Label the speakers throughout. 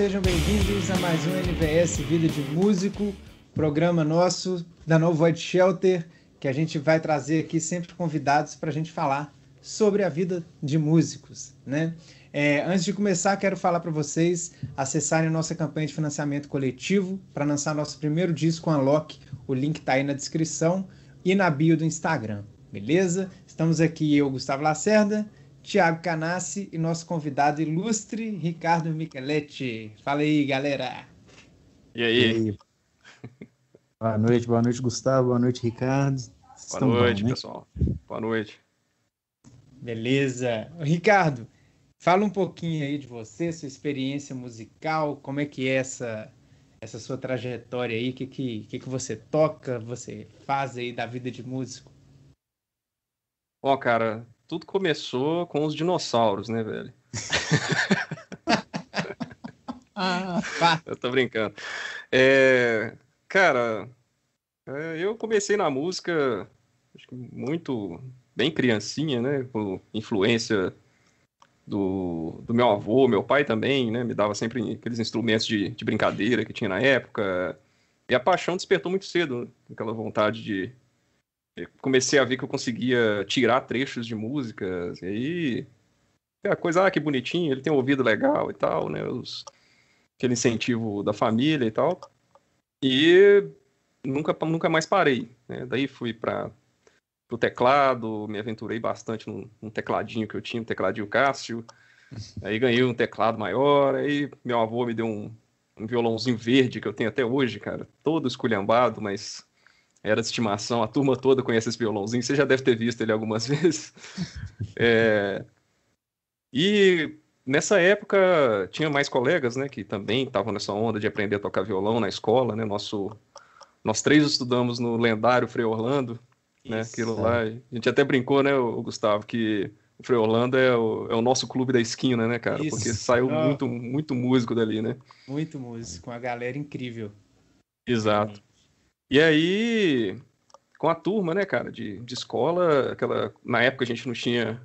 Speaker 1: sejam bem-vindos a mais um NVS Vida de Músico, programa nosso da Novo Void Shelter, que a gente vai trazer aqui sempre convidados para a gente falar sobre a vida de músicos, né? É, antes de começar, quero falar para vocês acessarem a nossa campanha de financiamento coletivo para lançar nosso primeiro disco Unlock. O link está aí na descrição e na bio do Instagram, beleza? Estamos aqui eu, Gustavo Lacerda, Tiago Canassi e nosso convidado ilustre, Ricardo Micheletti. Fala aí, galera. E aí? E aí?
Speaker 2: boa noite, boa noite, Gustavo, boa noite, Ricardo. Boa
Speaker 1: Estão noite, né? pessoal. Boa noite. Beleza. Ricardo, fala um pouquinho aí de você, sua experiência musical, como é que é essa, essa sua trajetória aí, o que, que, que, que você toca, você faz aí da vida de músico?
Speaker 3: Bom, cara, tudo começou com os dinossauros, né, velho? ah, eu tô brincando. É, cara, é, eu comecei na música muito bem criancinha, né? Com influência do, do meu avô, meu pai também, né? Me dava sempre aqueles instrumentos de, de brincadeira que tinha na época. E a paixão despertou muito cedo, né, aquela vontade de, comecei a ver que eu conseguia tirar trechos de músicas, assim, e aí a coisa, ah, que bonitinho, ele tem um ouvido legal e tal, né? Os, aquele incentivo da família e tal. E nunca, nunca mais parei. Né? Daí fui para o teclado, me aventurei bastante num, num, tecladinho que eu tinha, um tecladinho Cássio. Aí ganhei um teclado maior, aí meu avô me deu um, um violãozinho verde que eu tenho até hoje, cara, todo esculhambado, mas era de estimação, a turma toda conhece esse violãozinho, você já deve ter visto ele algumas vezes. É... E nessa época tinha mais colegas, né, que também estavam nessa onda de aprender a tocar violão na escola, né, nosso... Nós três estudamos no lendário Frei Orlando, né, Isso, aquilo lá. A gente até brincou, né, o Gustavo, que o Frei Orlando é o, é o nosso clube da esquina, né, cara? Isso. Porque saiu oh. muito, muito músico dali, né?
Speaker 1: Muito músico, uma galera incrível.
Speaker 3: Exato. E aí, com a turma, né, cara, de, de escola, aquela, na época a gente não tinha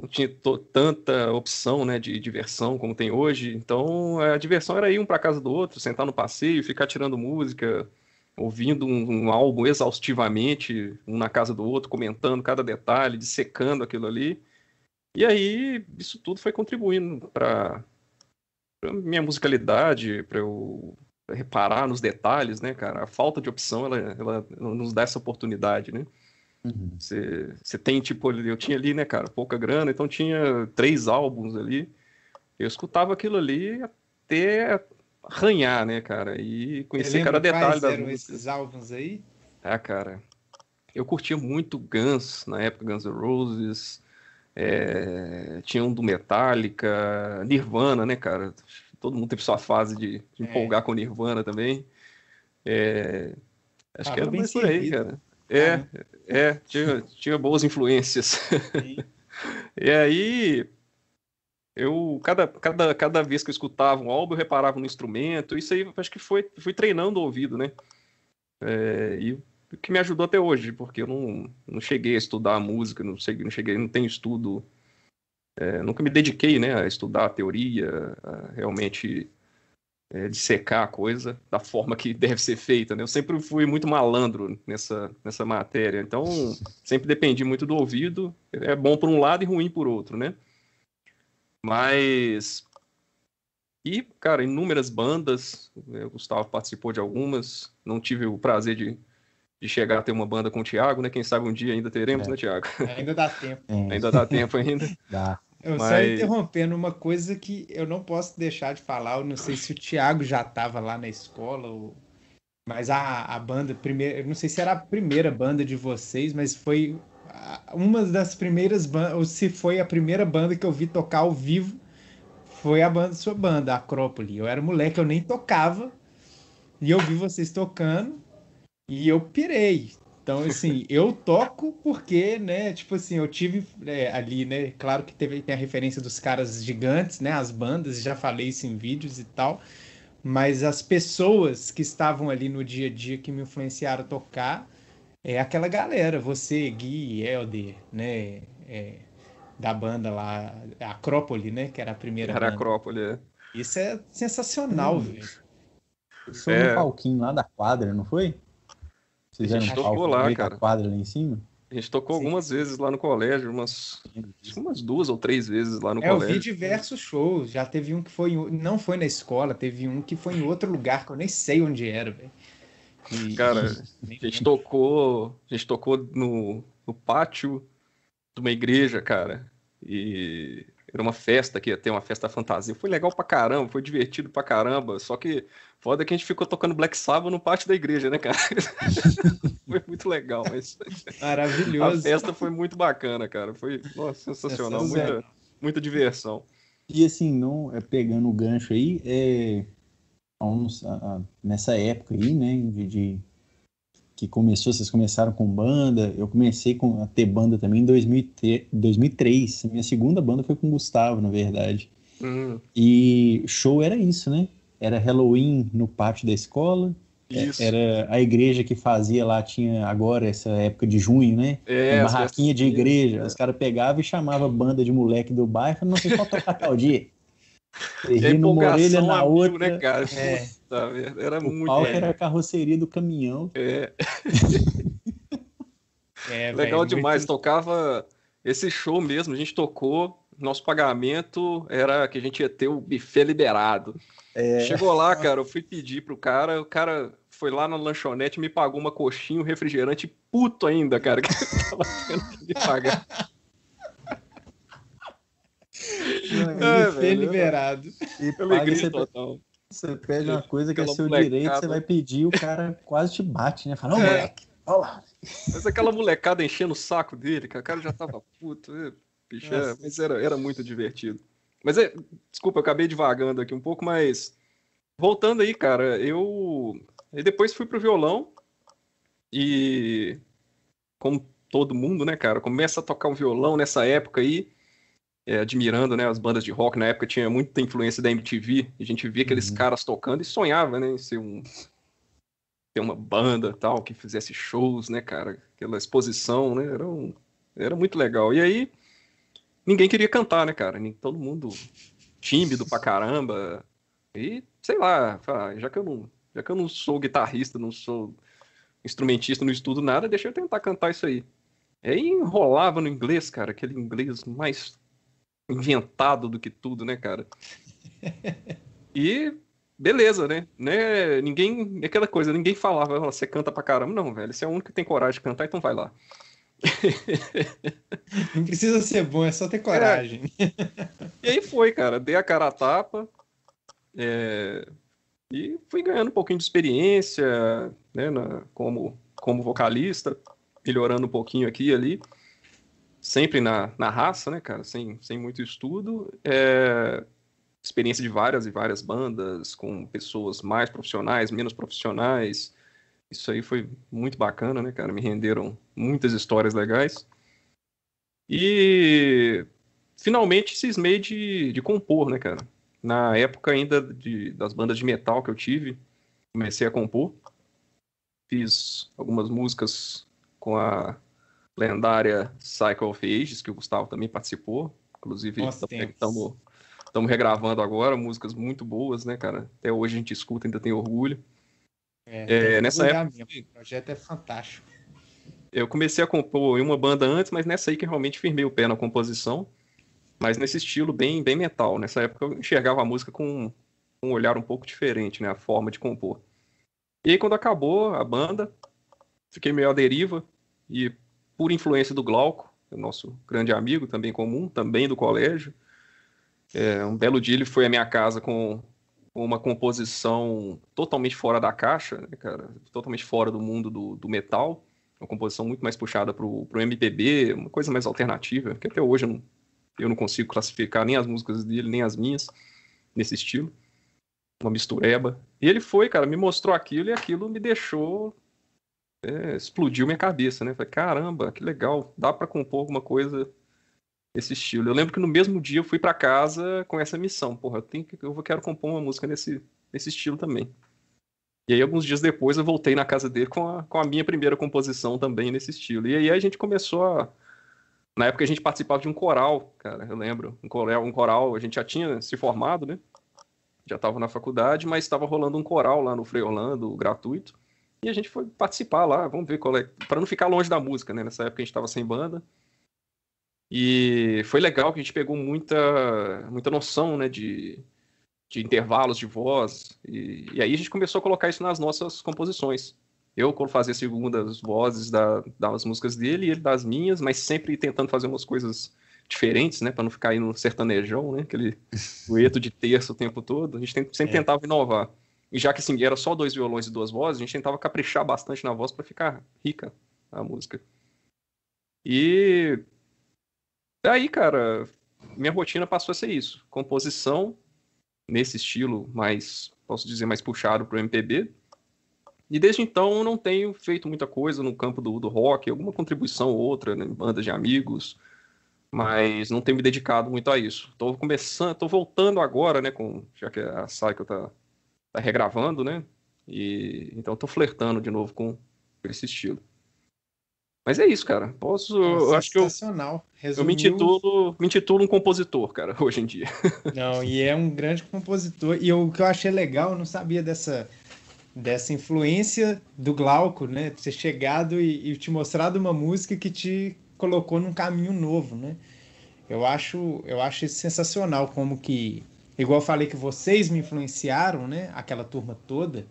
Speaker 3: não tinha tanta opção né, de diversão como tem hoje. Então a diversão era ir um para casa do outro, sentar no passeio, ficar tirando música, ouvindo um, um, álbum exaustivamente, um na casa do outro, comentando cada detalhe, dissecando aquilo ali. E aí isso tudo foi contribuindo para minha musicalidade, para eu reparar nos detalhes, né, cara? A falta de opção, ela, ela nos dá essa oportunidade, né? Uhum. Você uhum. tem, tipo, eu tinha ali, né, cara, pouca grana, então tinha três álbuns ali. Eu escutava aquilo ali até arranhar, né, cara? E conhecer cada detalhe quais eram música.
Speaker 1: esses álbuns aí?
Speaker 3: Ah, cara, eu curtia muito Guns, na época Guns N' Roses, é, tinha um do Metallica, Nirvana, né, cara? todo mundo teve sua fase de, de é. empolgar com Nirvana também. É,
Speaker 1: acho que era mais por aí,
Speaker 3: cara. É, tá, né? é tinha, tinha boas influências. e aí, eu, cada, cada, cada vez que eu escutava um álbum, eu reparava no instrumento. Isso aí, acho que foi, fui treinando o ouvido, né? É, e o que me ajudou até hoje, porque eu não, não cheguei a estudar música, não, sei, não cheguei, não tenho estudo é, nunca me dediquei né, a estudar a teoria, a realmente é, dissecar a coisa da forma que deve ser feita. Né? Eu sempre fui muito malandro nessa, nessa matéria, então sempre dependi muito do ouvido. É bom por um lado e ruim por outro, né? Mas. E, cara, inúmeras bandas, né, o Gustavo participou de algumas, não tive o prazer de de chegar a ter uma banda com o Thiago, né? Quem sabe um dia ainda teremos, é. né, Thiago? É, ainda dá tempo. É. Ainda dá tempo ainda.
Speaker 1: dá. Eu Mas... só interrompendo uma coisa que eu não posso deixar de falar, eu não sei se o Thiago já estava lá na escola ou mas a, a banda primeira, eu não sei se era a primeira banda de vocês, mas foi uma das primeiras bandas, ou se foi a primeira banda que eu vi tocar ao vivo, foi a banda sua banda, a Acrópole. Eu era moleque, eu nem tocava. E eu vi vocês tocando e eu pirei. Então, assim, eu toco porque, né, tipo assim, eu tive é, ali, né, claro que teve, tem a referência dos caras gigantes, né, as bandas, já falei isso em vídeos e tal, mas as pessoas que estavam ali no dia a dia que me influenciaram a tocar, é aquela galera, você, Gui, Helder, né, é, da banda lá, Acrópole, né, que era a primeira Era banda. Acrópole, é. Isso é sensacional, hum. velho.
Speaker 2: Foi é... no palquinho lá da quadra, não foi?
Speaker 1: Vocês a gente tocou lá, cara. quadra lá em cima?
Speaker 3: A gente tocou Sim. algumas vezes lá no colégio, umas, umas duas ou três vezes lá no é, colégio. Eu vi
Speaker 1: diversos shows. Já teve um que foi não foi na escola, teve um que foi em outro lugar que eu nem sei onde era, velho.
Speaker 3: Cara, a gente tocou, a gente tocou no, no pátio de uma igreja, cara. E era uma festa que ia ter uma festa fantasia. Foi legal pra caramba, foi divertido pra caramba. Só que Foda que a gente ficou tocando Black Sabbath no pátio da igreja, né, cara? foi muito legal, mas. Maravilhoso. A festa foi muito bacana, cara. Foi nossa, sensacional. Muita, muita diversão.
Speaker 2: E assim, não, é, pegando o gancho aí, é, a, a, nessa época aí, né, de, de, que começou, vocês começaram com banda, eu comecei com, a ter banda também em 2003, 2003, minha segunda banda foi com o Gustavo, na verdade, hum. e show era isso, né, era Halloween no pátio da escola. É, Isso. Era a igreja que fazia lá, tinha agora essa época de junho, né? É, uma barraquinha de igreja. É. Os caras pegavam e chamavam banda de moleque do bairro, não sei qual tocar tal dia. É Terri numa orelha na né, outra. Né, cara? É. Puta, era o muito. Palco é. era a carroceria do caminhão. É.
Speaker 3: é Legal demais. Muito... Tocava esse show mesmo, a gente tocou. Nosso pagamento era que a gente ia ter o buffet liberado. É... Chegou lá, cara, eu fui pedir pro cara, o cara foi lá na lanchonete, me pagou uma coxinha, um refrigerante, puto ainda, cara, que tava tendo que me pagar.
Speaker 2: Não, é, liberado. E paga, Alegria total. Você pede uma coisa que é aquela é seu molecada. direito, você vai pedir, o cara quase te bate, né? Fala, ô é. moleque,
Speaker 3: olha lá. Mas aquela molecada enchendo o saco dele, que o cara já tava puto, é, bicho, é, mas era, era muito divertido. Mas é, desculpa, eu acabei devagando aqui um pouco, mas voltando aí, cara, eu e depois fui pro violão e como todo mundo, né, cara, começa a tocar um violão nessa época aí, é, admirando, né, as bandas de rock na época tinha muita influência da MTV, a gente via aqueles uhum. caras tocando e sonhava, né, em ser um ter uma banda tal que fizesse shows, né, cara, aquela exposição, né, era um... era muito legal. E aí ninguém queria cantar, né, cara? Todo mundo tímido pra caramba. E, sei lá, ah, já que eu não, já que eu não sou guitarrista, não sou instrumentista, não estudo nada, deixa eu tentar cantar isso aí. E aí enrolava no inglês, cara, aquele inglês mais inventado do que tudo, né, cara? E beleza, né? né? Ninguém. Aquela coisa, ninguém falava, você canta pra caramba, não, velho. Você é o único que tem coragem de cantar, então vai lá.
Speaker 1: Não precisa ser bom, é só ter coragem.
Speaker 3: É. E aí foi, cara. Dei a cara a tapa. É... E fui ganhando um pouquinho de experiência, né, na... como, como vocalista, melhorando um pouquinho aqui e ali. Sempre na, na raça, né, cara? Sem, sem muito estudo. É... Experiência de várias e várias bandas, com pessoas mais profissionais, menos profissionais. Isso aí foi muito bacana, né, cara? Me renderam muitas histórias legais. E finalmente cismei de, de compor, né, cara? Na época ainda de, das bandas de metal que eu tive, comecei a compor. Fiz algumas músicas com a lendária Cycle of Ages, que o Gustavo também participou. Inclusive, estamos regravando agora músicas muito boas, né, cara? Até hoje a gente escuta, ainda tem orgulho.
Speaker 1: É, é nessa época. Mesmo. O projeto é fantástico.
Speaker 3: Eu comecei a compor em uma banda antes, mas nessa aí que realmente firmei o pé na composição, mas nesse estilo bem, bem metal. Nessa época eu enxergava a música com um olhar um pouco diferente, né? A forma de compor. E aí, quando acabou a banda, fiquei meio à deriva e, por influência do Glauco, nosso grande amigo também comum, também do colégio, é, um belo dia ele foi à minha casa com uma composição totalmente fora da caixa, né, cara, totalmente fora do mundo do, do metal, uma composição muito mais puxada para o MPB, uma coisa mais alternativa, que até hoje eu não, eu não consigo classificar nem as músicas dele, nem as minhas, nesse estilo, uma mistureba. E ele foi, cara, me mostrou aquilo e aquilo me deixou é, explodiu minha cabeça, né? Falei, caramba, que legal, dá para compor alguma coisa esse estilo. Eu lembro que no mesmo dia eu fui para casa com essa missão, porra, eu tenho que, eu quero compor uma música nesse nesse estilo também. E aí alguns dias depois eu voltei na casa dele com a, com a minha primeira composição também nesse estilo. E aí a gente começou a na época a gente participava de um coral, cara, eu lembro, um coral, um coral, a gente já tinha se formado, né? Já estava na faculdade, mas estava rolando um coral lá no Frei Orlando, gratuito. E a gente foi participar lá, vamos ver qual é, para não ficar longe da música, né? Nessa época a gente estava sem banda. E foi legal que a gente pegou muita, muita noção né, de, de intervalos de voz. E, e aí a gente começou a colocar isso nas nossas composições. Eu fazia segundas vozes da, das músicas dele e ele das minhas, mas sempre tentando fazer umas coisas diferentes, né? Para não ficar aí no sertanejão, né? Aquele dueto de terço o tempo todo. A gente sempre é. tentava inovar. E já que assim, era só dois violões e duas vozes, a gente tentava caprichar bastante na voz para ficar rica a música. E Daí, cara, minha rotina passou a ser isso: composição nesse estilo mais, posso dizer, mais puxado pro MPB. E desde então não tenho feito muita coisa no campo do, do rock, alguma contribuição ou outra, né, em bandas de amigos, mas não tenho me dedicado muito a isso. Estou começando, tô voltando agora, né, com, já que a Cycle tá, tá regravando, né, e então estou flertando de novo com, com esse estilo. Mas é isso, cara. Posso. Nossa, é eu acho que eu.
Speaker 1: Resumiu... Eu me intitulo,
Speaker 3: me intitulo um compositor, cara, hoje em
Speaker 1: dia. Não, e é um grande compositor. E eu, o que eu achei legal, eu não sabia dessa, dessa influência do Glauco, né? Ter chegado e, e te mostrado uma música que te colocou num caminho novo, né? Eu acho, eu acho sensacional como que. Igual eu falei que vocês me influenciaram, né? Aquela turma toda.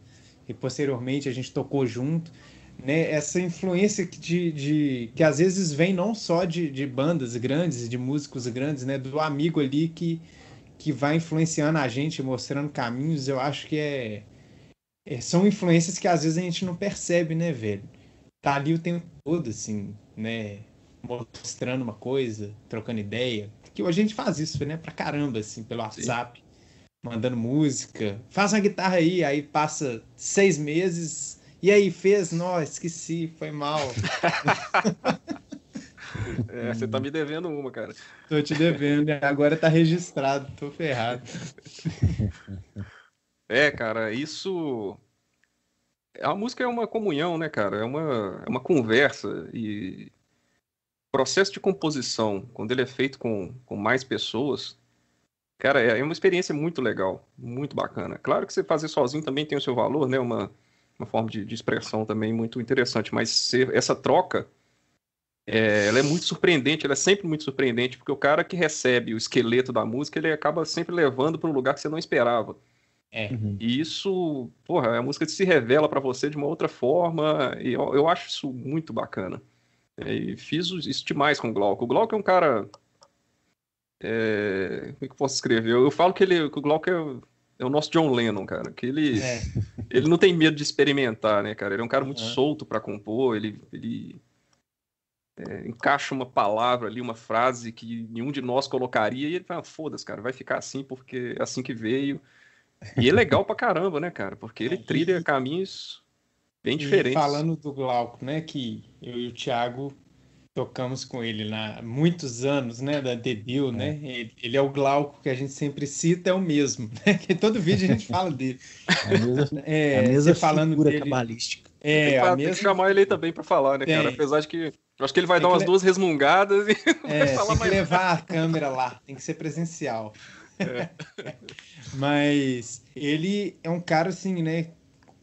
Speaker 1: E posteriormente a gente tocou junto né, essa influência de, de, que às vezes vem não só de, de bandas grandes, de músicos grandes, né, do amigo ali que, que vai influenciando a gente, mostrando caminhos, eu acho que é, é, são influências que às vezes a gente não percebe, né, velho? Tá ali o tempo todo, assim, né, mostrando uma coisa, trocando ideia, que a gente faz isso, né, pra caramba, assim, pelo WhatsApp, Sim. mandando música, faz uma guitarra aí, aí passa seis meses e aí, fez? Nossa, esqueci, foi mal. é, você tá me
Speaker 3: devendo uma, cara.
Speaker 1: Tô te devendo, é, agora tá registrado, tô ferrado.
Speaker 3: É, cara, isso. A música é uma comunhão, né, cara? É uma, é uma conversa. E o processo de composição, quando ele é feito com, com mais pessoas, cara, é, é uma experiência muito legal, muito bacana. Claro que você fazer sozinho também tem o seu valor, né? Uma uma forma de, de expressão também muito interessante. Mas essa troca, é, ela é muito surpreendente, ela é sempre muito surpreendente, porque o cara que recebe o esqueleto da música, ele acaba sempre levando para um lugar que você não esperava. É. Uhum. E isso, porra, a música se revela para você de uma outra forma, e eu, eu acho isso muito bacana. É, e fiz isso demais com o Glauco. O Glauco é um cara. É, como é que eu posso escrever? Eu, eu falo que, ele, que o Glauco é é o nosso John Lennon, cara, que ele, é. ele não tem medo de experimentar, né, cara? Ele é um cara muito é. solto para compor, ele, ele é, encaixa uma palavra ali, uma frase que nenhum de nós colocaria, e ele fala, foda-se, cara, vai ficar assim porque é assim que veio. E é legal pra caramba, né, cara? Porque ele é, trilha
Speaker 1: caminhos
Speaker 3: bem diferentes. E falando
Speaker 1: do Glauco, né, que eu e o Thiago tocamos com ele lá muitos anos, né, da Debil, né? é. né? Ele, ele, é o Glauco que a gente sempre cita, é o mesmo, né? Que todo vídeo a gente fala dele. A mesma, é, a mesma é, é falando dele, cabalística.
Speaker 3: É, tem, a tem que chamar ele também para falar, né, tem. cara? É. Apesar de que eu acho que ele vai tem dar umas le... duas resmungadas e é, falar
Speaker 1: tem que mais levar nada. a câmera lá, tem que ser presencial. É. Mas ele é um cara assim, né,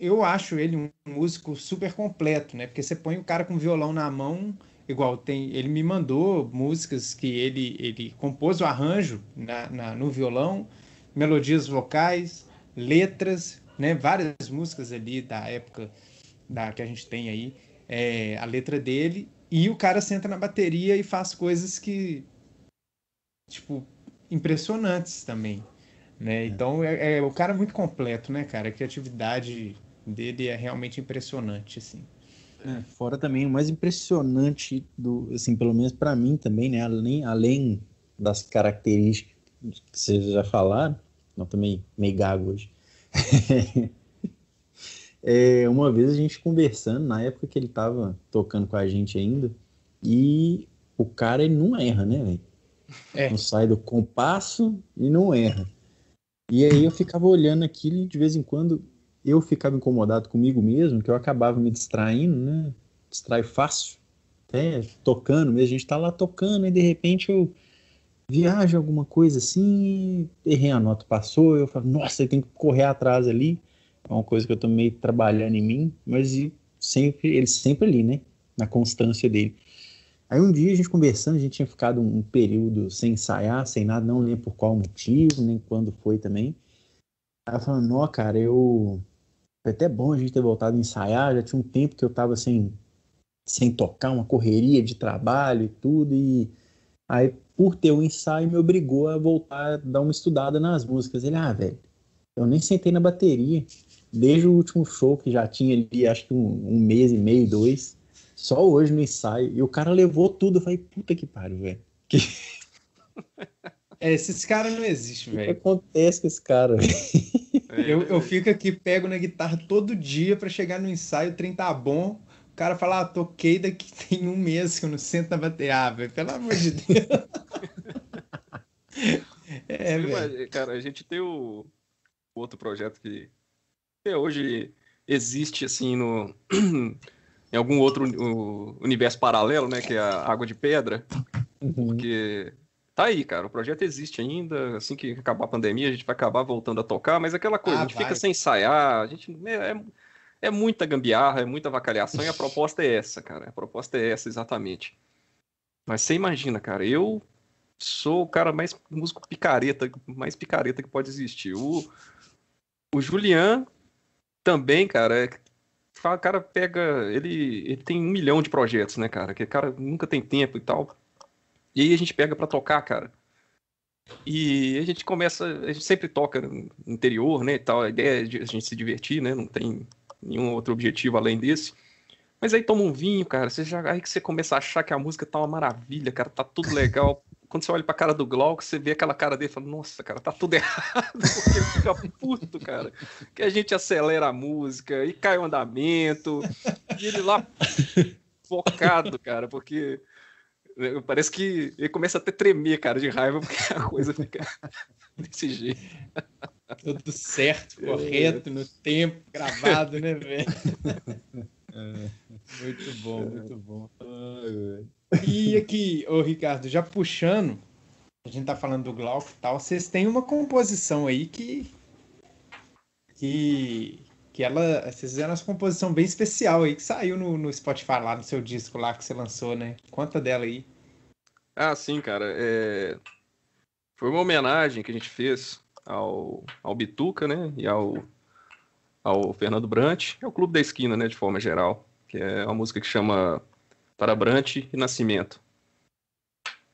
Speaker 1: eu acho ele um músico super completo, né? Porque você põe o cara com violão na mão, igual tem, ele me mandou músicas que ele, ele compôs o arranjo na, na no violão, melodias vocais, letras, né? Várias músicas ali da época da que a gente tem aí, é, a letra dele e o cara senta na bateria e faz coisas que tipo impressionantes também, né? É. Então é, é o cara é muito completo, né, cara? A criatividade dele é realmente impressionante, assim.
Speaker 2: É, né? fora também o mais impressionante do, assim, pelo menos para mim também, né? Além, além das características que vocês já falaram, não também meio gago hoje. é, uma vez a gente conversando na época que ele tava tocando com a gente ainda e o cara ele não erra, né, velho? É. Não sai do compasso e não erra. E aí eu ficava olhando aquilo e de vez em quando eu ficava incomodado comigo mesmo, que eu acabava me distraindo, né? Distrai fácil, até tocando mesmo. A gente tá lá tocando e de repente eu viajo alguma coisa assim, errei a nota, passou, eu falo, nossa, eu tenho que correr atrás ali. É uma coisa que eu tô meio trabalhando em mim, mas sempre, ele sempre ali, né? Na constância dele. Aí um dia a gente conversando, a gente tinha ficado um período sem ensaiar, sem nada, não lembro por qual motivo, nem quando foi também. Aí eu falando, não, cara, eu foi até bom a gente ter voltado a ensaiar, já tinha um tempo que eu estava sem, sem tocar, uma correria de trabalho e tudo, e aí por ter o um ensaio me obrigou a voltar a dar uma estudada nas músicas. Ele, ah, velho, eu nem sentei na bateria, desde o último show que já tinha ali, acho que um, um mês e meio, dois, só hoje no ensaio, e o cara levou tudo, eu falei, puta que pariu, velho. Que... É, esses caras não existem, velho. O que acontece com esse cara?
Speaker 1: É, eu, eu é. fico aqui, pego na guitarra todo dia para chegar no ensaio, o trem tá bom. O cara fala, ah, toquei daqui tem um mês que eu não sento na bateria. Ah, pelo amor de Deus. é, velho.
Speaker 3: Cara, a gente tem o outro projeto que até hoje existe, assim, no... em algum outro universo paralelo, né? Que é a Água de Pedra. Uhum. Porque tá aí, cara. O projeto existe ainda. Assim que acabar a pandemia, a gente vai acabar voltando a tocar, mas aquela coisa, ah, a gente vai. fica sem ensaiar, a gente. É, é, é muita gambiarra, é muita vacaliação, e a proposta é essa, cara. A proposta é essa, exatamente. Mas você imagina, cara, eu sou o cara mais músico picareta, mais picareta que pode existir. O, o Julian também, cara, é, o cara pega. Ele, ele tem um milhão de projetos, né, cara? Que o cara nunca tem tempo e tal. E aí a gente pega para tocar, cara. E a gente começa, a gente sempre toca no interior, né, e tal. A ideia é de a gente se divertir, né? Não tem nenhum outro objetivo além desse. Mas aí toma um vinho, cara, você já aí que você começa a achar que a música tá uma maravilha, cara, tá tudo legal. Quando você olha pra cara do Glauco, você vê aquela cara dele e fala, nossa, cara, tá tudo errado, porque ele fica puto, cara. Que a gente acelera a música e cai o andamento, e ele lá focado, cara, porque Parece que ele começa a tremer, cara, de raiva, porque a coisa fica
Speaker 1: desse jeito. Tudo certo, é. correto, é. no tempo, gravado, né, velho? É. Muito bom, muito bom. E aqui, ô Ricardo, já puxando, a gente tá falando do Glauco e tal, vocês têm uma composição aí que. que que ela, vocês fizeram essa composição bem especial aí, que saiu no, no Spotify lá, no seu disco lá que você lançou, né? Conta dela aí.
Speaker 3: Ah, sim, cara. É... Foi uma homenagem que a gente fez ao, ao Bituca, né? E ao, ao Fernando Brant, é o Clube da Esquina, né? De forma geral. Que é uma música que chama Para Brant e Nascimento.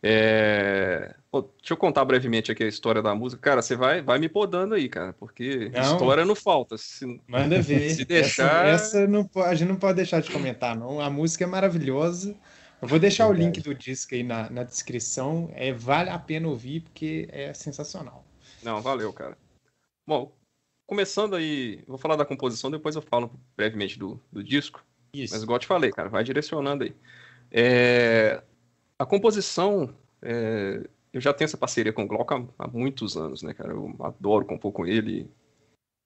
Speaker 3: É... Pô, deixa eu contar brevemente aqui a história da música. Cara, você vai, vai me podando aí, cara, porque não, história não falta. Se, manda ver. Se deixar. Essa,
Speaker 1: essa não, a gente não pode deixar de comentar, não. A música é maravilhosa. Eu vou deixar o link do disco aí na, na descrição. É, vale a pena ouvir, porque é sensacional.
Speaker 3: Não, valeu, cara. Bom, começando aí, vou falar da composição, depois eu falo brevemente do, do disco. Isso. Mas igual eu te falei, cara, vai direcionando aí. É, a composição, é, eu já tenho essa parceria com o Glock há, há, muitos anos, né, cara? Eu adoro compor com ele,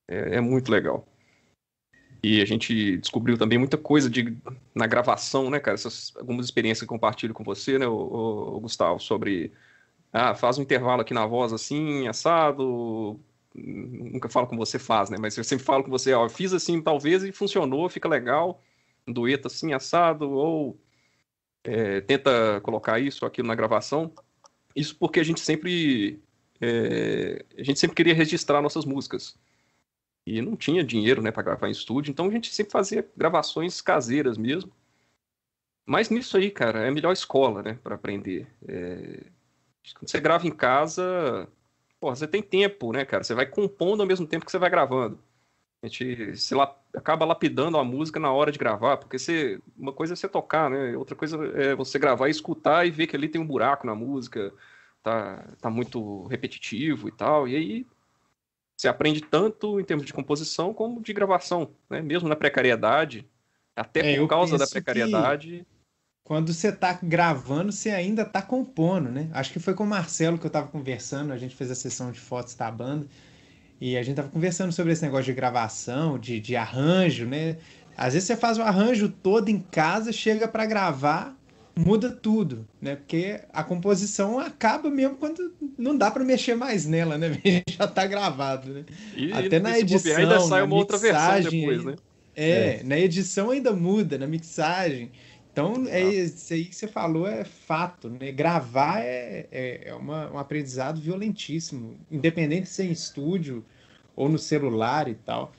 Speaker 3: é, é, muito legal. E a gente descobriu também muita coisa de, na gravação, né, cara? Essas, algumas experiências que compartilho com você, né, o, o, o Gustavo, sobre ah, faz um intervalo aqui na voz assim, assado. Nunca falo com você faz, né? Mas eu sempre falo com você, ó, fiz assim, talvez, e funcionou, fica legal. Um dueto assim, assado, ou é, tenta colocar isso, aquilo na gravação. Isso porque a gente sempre é, a gente sempre queria registrar nossas músicas e não tinha dinheiro, né, para gravar em estúdio. Então a gente sempre fazia gravações caseiras mesmo. Mas nisso aí, cara, é a melhor escola, né, para aprender. É... Quando você grava em casa, porra, você tem tempo, né, cara? Você vai compondo ao mesmo tempo que você vai gravando. A gente se lap... acaba lapidando a música na hora de gravar, porque você... uma coisa é você tocar, né? Outra coisa é você gravar e escutar e ver que ali tem um buraco na música, tá, tá muito repetitivo e tal. E aí você aprende tanto em termos de composição como de gravação, né? Mesmo na precariedade, até é, por causa da precariedade.
Speaker 1: Quando você tá gravando, você ainda tá compondo, né? Acho que foi com o Marcelo que eu tava conversando, a gente fez a sessão de fotos da banda. E a gente tava conversando sobre esse negócio de gravação, de, de arranjo, né? Às vezes você faz o arranjo todo em casa, chega para gravar, muda tudo, né? Porque a composição acaba mesmo quando não dá para mexer mais nela, né? Já tá gravado, né? E, Até na edição, ainda sai uma mixagem, outra versão depois, né? É, é, na edição ainda muda, na mixagem. Então, é, isso aí que você falou é fato, né? Gravar é, é, é uma, um aprendizado violentíssimo, independente se é em estúdio ou no celular e tal.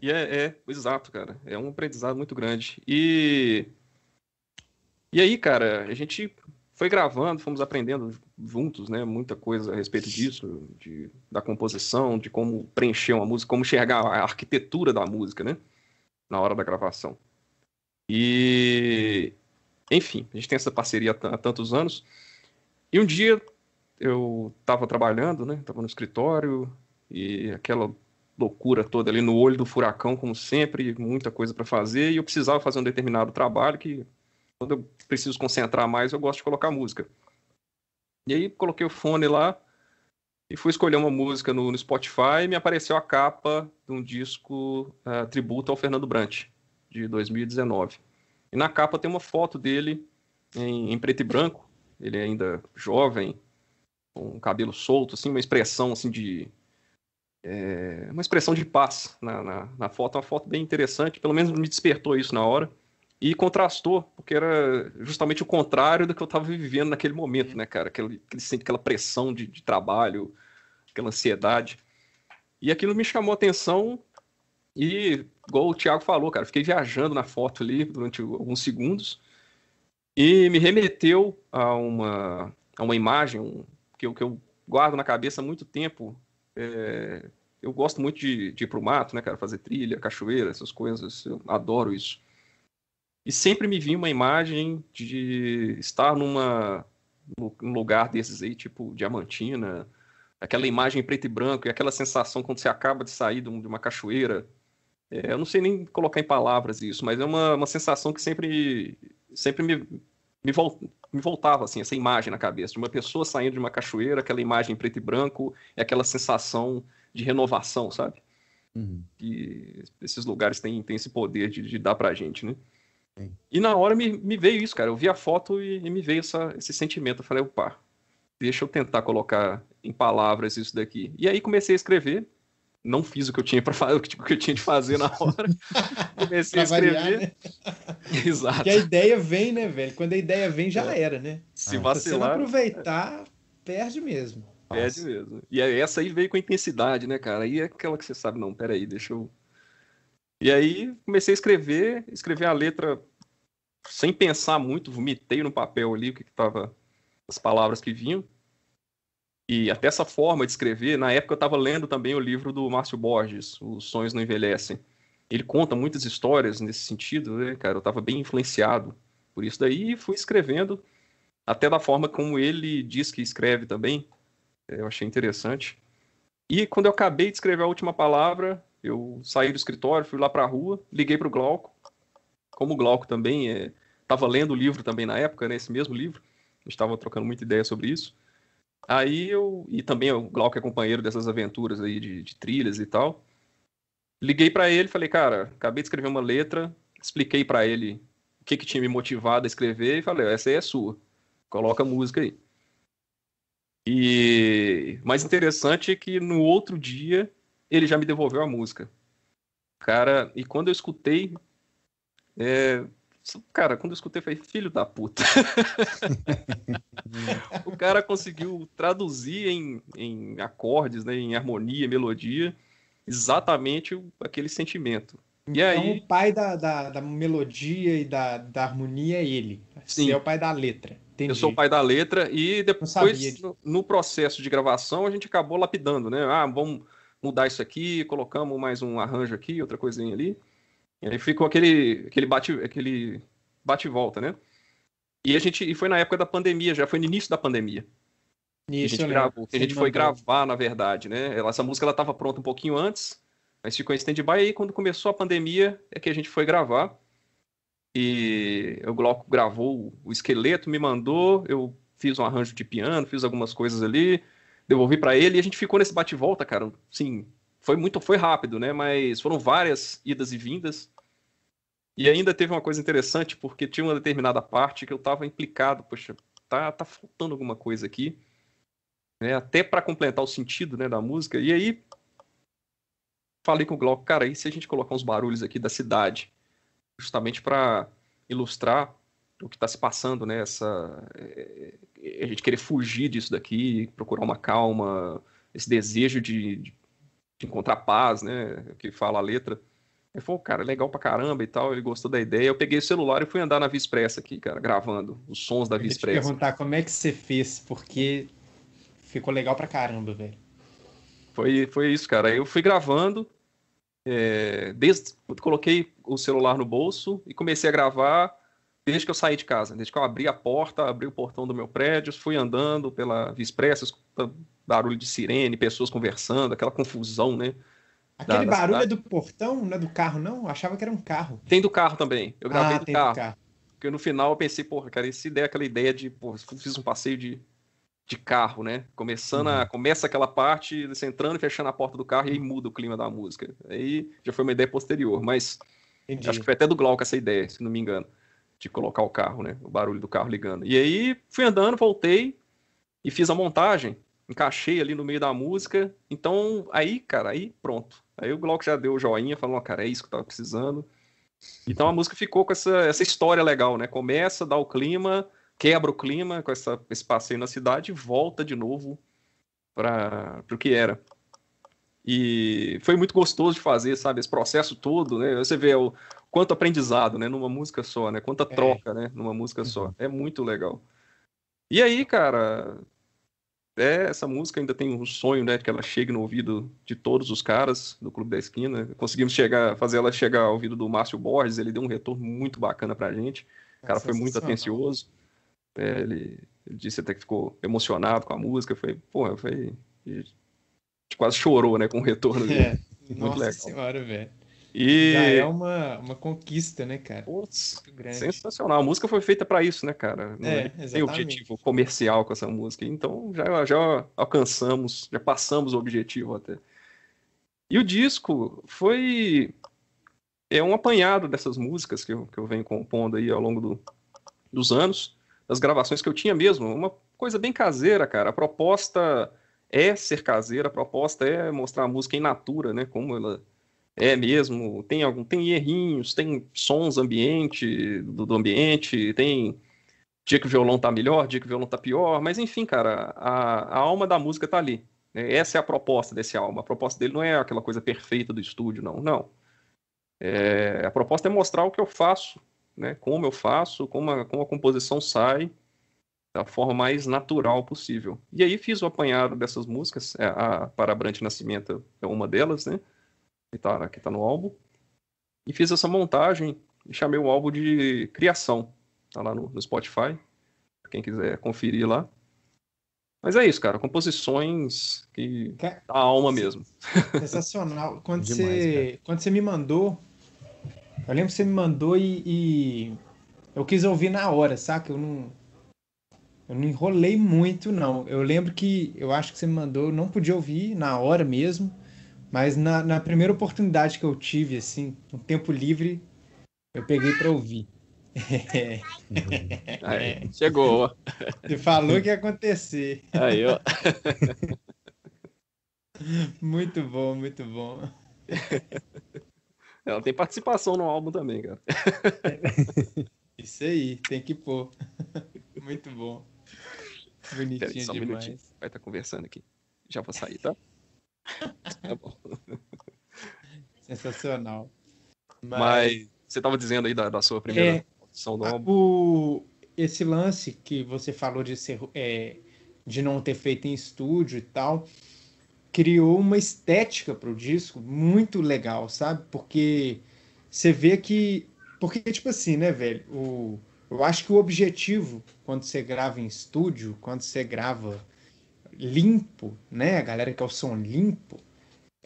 Speaker 4: E é,
Speaker 3: é, exato, cara. É um aprendizado muito grande. E, e aí, cara, a gente foi gravando, fomos aprendendo juntos, né? Muita coisa a respeito disso, de, da composição, de como preencher uma música, como enxergar a arquitetura da música, né? Na hora da gravação. E, enfim, a gente tem essa parceria há tantos anos. E um dia eu estava trabalhando, né? Estava no escritório e aquela loucura toda ali no olho do furacão, como sempre, muita coisa para fazer. E eu precisava fazer um determinado trabalho que, quando eu preciso concentrar mais, eu gosto de colocar música. E aí coloquei o fone lá e fui escolher uma música no, no Spotify e me apareceu a capa de um disco uh, tributo ao Fernando Brant de 2019. E na capa tem uma foto dele em, em preto e branco, ele ainda jovem, com cabelo solto, assim, uma expressão assim de é, uma expressão de paz na, na, na, foto, é uma foto bem interessante, pelo menos me despertou isso na hora e contrastou, porque era justamente o contrário do que eu estava vivendo naquele momento, né, cara? Aquele, aquele, aquela pressão de, de trabalho, aquela ansiedade. E aquilo me chamou a atenção e, igual o Thiago falou, cara, fiquei viajando na foto ali durante alguns segundos e me remeteu a uma, a uma imagem um, que, eu, que eu guardo na cabeça há muito tempo. É, eu gosto muito de, de ir pro mato, né, cara, fazer trilha, cachoeira, essas coisas, eu adoro isso. E sempre me vinha uma imagem de estar numa num lugar desses aí, tipo Diamantina, aquela imagem preto e branco e aquela sensação quando você acaba de sair de uma cachoeira é, eu não sei nem colocar em palavras isso, mas é uma, uma sensação que sempre, sempre me, me, vol, me voltava, assim, essa imagem na cabeça, de uma pessoa saindo de uma cachoeira, aquela imagem preto e branco, é aquela sensação de renovação, sabe? Uhum. E esses lugares têm, têm esse poder de, de dar pra gente, né? Sim. E na hora me, me veio isso, cara. Eu vi a foto e, e me veio essa, esse sentimento. Eu falei, opa, deixa eu tentar colocar em palavras isso daqui. E aí comecei a escrever não fiz o que eu tinha para fazer, o que eu tinha de fazer na hora. Comecei a escrever. Variar, né? Exato. Porque a
Speaker 1: ideia vem, né, velho? Quando a ideia vem, já é. era, né? Se ah, vacilar. Se não aproveitar, perde mesmo.
Speaker 3: Perde Nossa. mesmo. E essa aí veio com intensidade, né, cara? Aí é aquela que você sabe, não, peraí, deixa eu. E aí comecei a escrever, escrever a letra sem pensar muito, vomitei no papel ali o que, que tava, as palavras que vinham. E até essa forma de escrever, na época eu estava lendo também o livro do Márcio Borges, Os Sonhos Não Envelhecem. Ele conta muitas histórias nesse sentido, né, cara? Eu estava bem influenciado por isso daí e fui escrevendo, até da forma como ele diz que escreve também. É, eu achei interessante. E quando eu acabei de escrever a última palavra, eu saí do escritório, fui lá para a rua, liguei para o Glauco. Como o Glauco também estava é, lendo o livro também na época, né, esse mesmo livro, a gente estava trocando muita ideia sobre isso. Aí eu, e também o Glauco é companheiro dessas aventuras aí de, de trilhas e tal. Liguei para ele, falei, cara, acabei de escrever uma letra, expliquei para ele o que, que tinha me motivado a escrever e falei, essa aí é sua, coloca a música aí. E mais interessante é que no outro dia ele já me devolveu a música. Cara, e quando eu escutei, é, Cara, quando eu escutei, eu falei, filho da puta. o cara conseguiu traduzir em, em acordes, né, em harmonia, melodia, exatamente aquele sentimento.
Speaker 1: E então, aí... o pai da, da, da, melodia e da, da harmonia é ele. Sim. Você é o pai da letra.
Speaker 3: Entendi. Eu sou o pai da letra e depois, no, no, processo de gravação, a gente acabou lapidando, né? Ah, vamos mudar isso aqui, colocamos mais um arranjo aqui, outra coisinha ali. E aí ficou aquele, aquele bate aquele bate e volta, né? E a gente e foi na época da pandemia, já foi no início da pandemia.
Speaker 4: Isso, a gente, gravou, a gente foi gravar,
Speaker 3: na verdade, né? essa música ela estava pronta um pouquinho antes, mas ficou em stand-by. E aí, quando começou a pandemia, é que a gente foi gravar. E o Glauco gravou o esqueleto, me mandou, eu fiz um arranjo de piano, fiz algumas coisas ali, devolvi para ele e a gente ficou nesse bate-volta, cara. Sim, foi muito, foi rápido, né? Mas foram várias idas e vindas. E ainda teve uma coisa interessante, porque tinha uma determinada parte que eu estava implicado, poxa, tá, tá faltando alguma coisa aqui, né? Até para completar o sentido, né, da música. E aí falei com o Glauco, cara, e se a gente colocar uns barulhos aqui da cidade, justamente para ilustrar o que está se passando, né? Essa é, a gente querer fugir disso daqui, procurar uma calma, esse desejo de, de encontrar paz, né? Que fala a letra. Ele falou, cara, legal pra caramba e tal, ele gostou da ideia. Eu peguei o celular e fui andar na Via Expressa aqui, cara, gravando os sons da Via Expressa. Eu te perguntar
Speaker 1: como é que você fez, porque ficou legal pra caramba, velho.
Speaker 3: Foi, foi isso, cara. Eu fui gravando, é, desde coloquei o celular no bolso e comecei a gravar desde que eu saí de casa, desde que eu abri a porta, abri o portão do meu prédio, fui andando pela Via Expressa, escutando barulho de sirene, pessoas conversando, aquela confusão, né? Aquele da, barulho da... é do
Speaker 1: portão, não é do carro, não? Eu achava que era um carro.
Speaker 3: Tem do carro também. Eu ah, gravei ah, do, carro, do carro. Porque no final eu pensei, porra, cara, esse ideia, aquela ideia de, porra, fiz um passeio de, de carro, né? Começando uhum. a, começa aquela parte, você entrando e fechando a porta do carro e aí muda o clima da música. Aí já foi uma ideia posterior, mas Entendi. acho que foi até do Glauco essa ideia, se não me engano, de colocar o carro, né? O barulho do carro ligando. E aí fui andando, voltei e fiz a montagem, encaixei ali no meio da música. Então aí, cara, aí pronto. Aí o Glauco já deu o joinha, falou, cara, é isso que eu tava precisando. Então a música ficou com essa, essa história legal, né? Começa, dá o clima, quebra o clima com essa, esse passeio na cidade e volta de novo para o que era. E foi muito gostoso de fazer, sabe? Esse processo todo, né? Você vê o quanto aprendizado, né? Numa música só, né? Quanta é. troca, é. né? Numa música só. Uhum. É muito legal. E aí, cara, é, essa música ainda tem um sonho, né? Que ela chegue no ouvido de todos os caras do Clube da Esquina. Conseguimos chegar, fazer ela chegar ao ouvido do Márcio Borges, ele deu um retorno muito bacana pra gente. O cara é foi muito atencioso. É, ele, ele, disse até que ficou emocionado com a música. Foi, porra, foi. A gente quase chorou, né? Com o retorno dele. É. Muito Nossa legal.
Speaker 1: senhora, velho.
Speaker 3: E... Já é
Speaker 1: uma, uma conquista, né, cara? Putz, sensacional.
Speaker 3: A música foi feita para isso, né, cara? Não é, é tem objetivo comercial com essa música. Então já, já alcançamos, já passamos o objetivo até. E o disco foi. É um apanhado dessas músicas que eu, que eu venho compondo aí ao longo do, dos anos, das gravações que eu tinha mesmo. Uma coisa bem caseira, cara. A proposta é ser caseira, a proposta é mostrar a música em natura, né? Como ela é mesmo, tem algum, tem errinhos, tem sons ambiente do, do ambiente, tem dia que o violão tá melhor, dia que o violão tá pior, mas enfim, cara, a, a alma da música tá ali. Né? Essa é a proposta desse álbum. A proposta dele não é aquela coisa perfeita do estúdio, não, não. É, a proposta é mostrar o que eu faço, né? Como eu faço, como a, como a composição sai da forma mais natural possível. E aí fiz o apanhado dessas músicas, a, é, a Para Nascimento é uma delas, né? que está que tá no álbum, e fiz essa montagem e chamei o álbum de Criação. Tá lá no, no Spotify, pra quem quiser conferir lá. Mas é isso, cara, composições que a alma mesmo.
Speaker 1: Sensacional. Quando, Demais, você, quando você me mandou, eu lembro que você me mandou e, e eu quis ouvir na hora, saca? Eu não, eu não enrolei muito, não. Eu lembro que eu acho que você me mandou, eu não podia ouvir na hora mesmo. Mas na, na primeira oportunidade que eu tive, assim, um tempo livre, eu peguei para ouvir. Aí, é. chegou. Ó. Você falou que ia acontecer. Aí, ó. Muito bom, muito bom.
Speaker 3: Ela tem participação no álbum também, cara. Isso aí, tem que pôr.
Speaker 1: Muito bom. Bonitinho só um demais. Minutinho.
Speaker 3: Vai estar tá conversando aqui. Já vou sair, tá? Tá bom.
Speaker 1: Sensacional. Mas... Mas,
Speaker 3: você estava dizendo aí da, da sua primeira é, opção do
Speaker 1: álbum. esse lance que você falou de ser é, de não ter feito em estúdio e tal criou uma estética para o disco muito legal, sabe? Porque você vê que porque tipo assim, né, velho? O eu acho que o objetivo quando você grava em estúdio, quando você grava limpo, né? A galera que é o som limpo,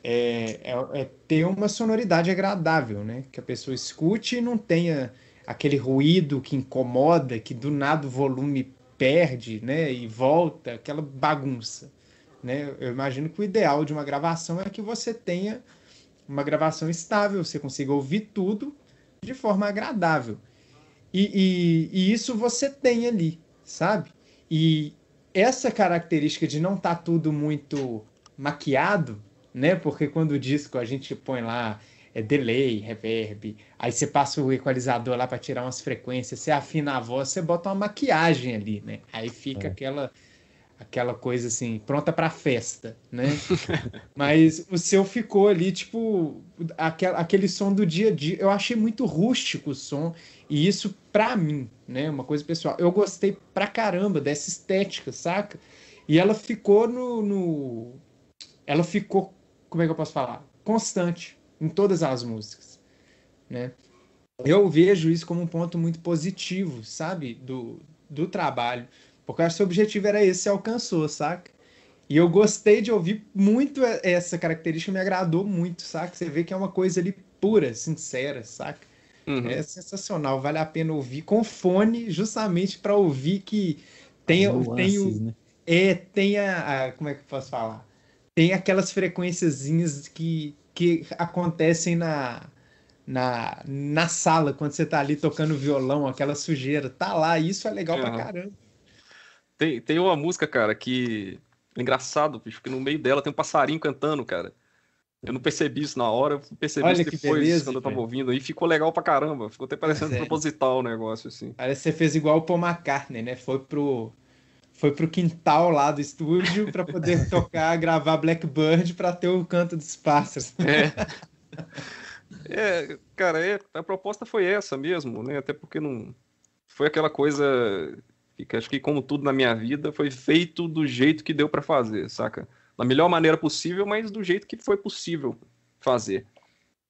Speaker 1: é, é, é, ter uma sonoridade agradável, né? Que a pessoa escute e não tenha aquele ruído que incomoda, que do nada o volume perde, né? E volta, aquela bagunça, né? Eu imagino que o ideal de uma gravação é que você tenha uma gravação estável, você consiga ouvir tudo de forma agradável. E, e, e isso você tem ali, sabe? E, essa característica de não estar tá tudo muito maquiado, né? Porque quando o disco a gente põe lá é delay, reverb, aí você passa o equalizador lá para tirar umas frequências, você afina a voz, você bota uma maquiagem ali, né? Aí fica é. aquela aquela coisa assim, pronta para festa, né? Mas o seu ficou ali, tipo, aquele, aquele som do dia a dia. Eu achei muito rústico o som, e isso pra mim, né? Uma coisa pessoal. Eu gostei pra caramba dessa estética, saca? E ela ficou no, no. Ela ficou, como é que eu posso falar? Constante em todas as músicas, né? Eu vejo isso como um ponto muito positivo, sabe? Do, do trabalho. Porque eu acho que o objetivo era esse, você alcançou, saca? E eu gostei de ouvir muito essa característica, me agradou muito, saca? Você vê que é uma coisa ali pura, sincera, saca? Uhum. É sensacional, vale a pena ouvir com fone, justamente para ouvir que tem, tem tenha, Né? É, tem a, Como é que eu posso falar? Tem aquelas frequenciazinhas que, que acontecem na, na, na sala, quando você tá ali tocando violão, aquela sujeira. Tá lá, isso é legal uhum. pra caramba.
Speaker 3: Tem, tem uma música, cara, que. É engraçado, bicho, porque no meio dela tem um passarinho cantando, cara. Eu não percebi isso na hora, percebi Olha isso depois beleza, quando eu tava ouvindo. E ficou legal pra caramba. Ficou até parecendo é proposital o negócio, assim.
Speaker 1: Parece que você fez igual o Paul McCartney, né? Foi pro, foi pro quintal lá do estúdio para poder tocar, gravar Blackbird para ter o canto dos pássaros. É.
Speaker 3: é cara, é, a proposta foi essa mesmo, né? Até porque não. Foi aquela coisa que acho que, como tudo na minha vida, foi feito do jeito que deu para fazer, saca? da melhor maneira possível, mas do jeito que foi possível fazer.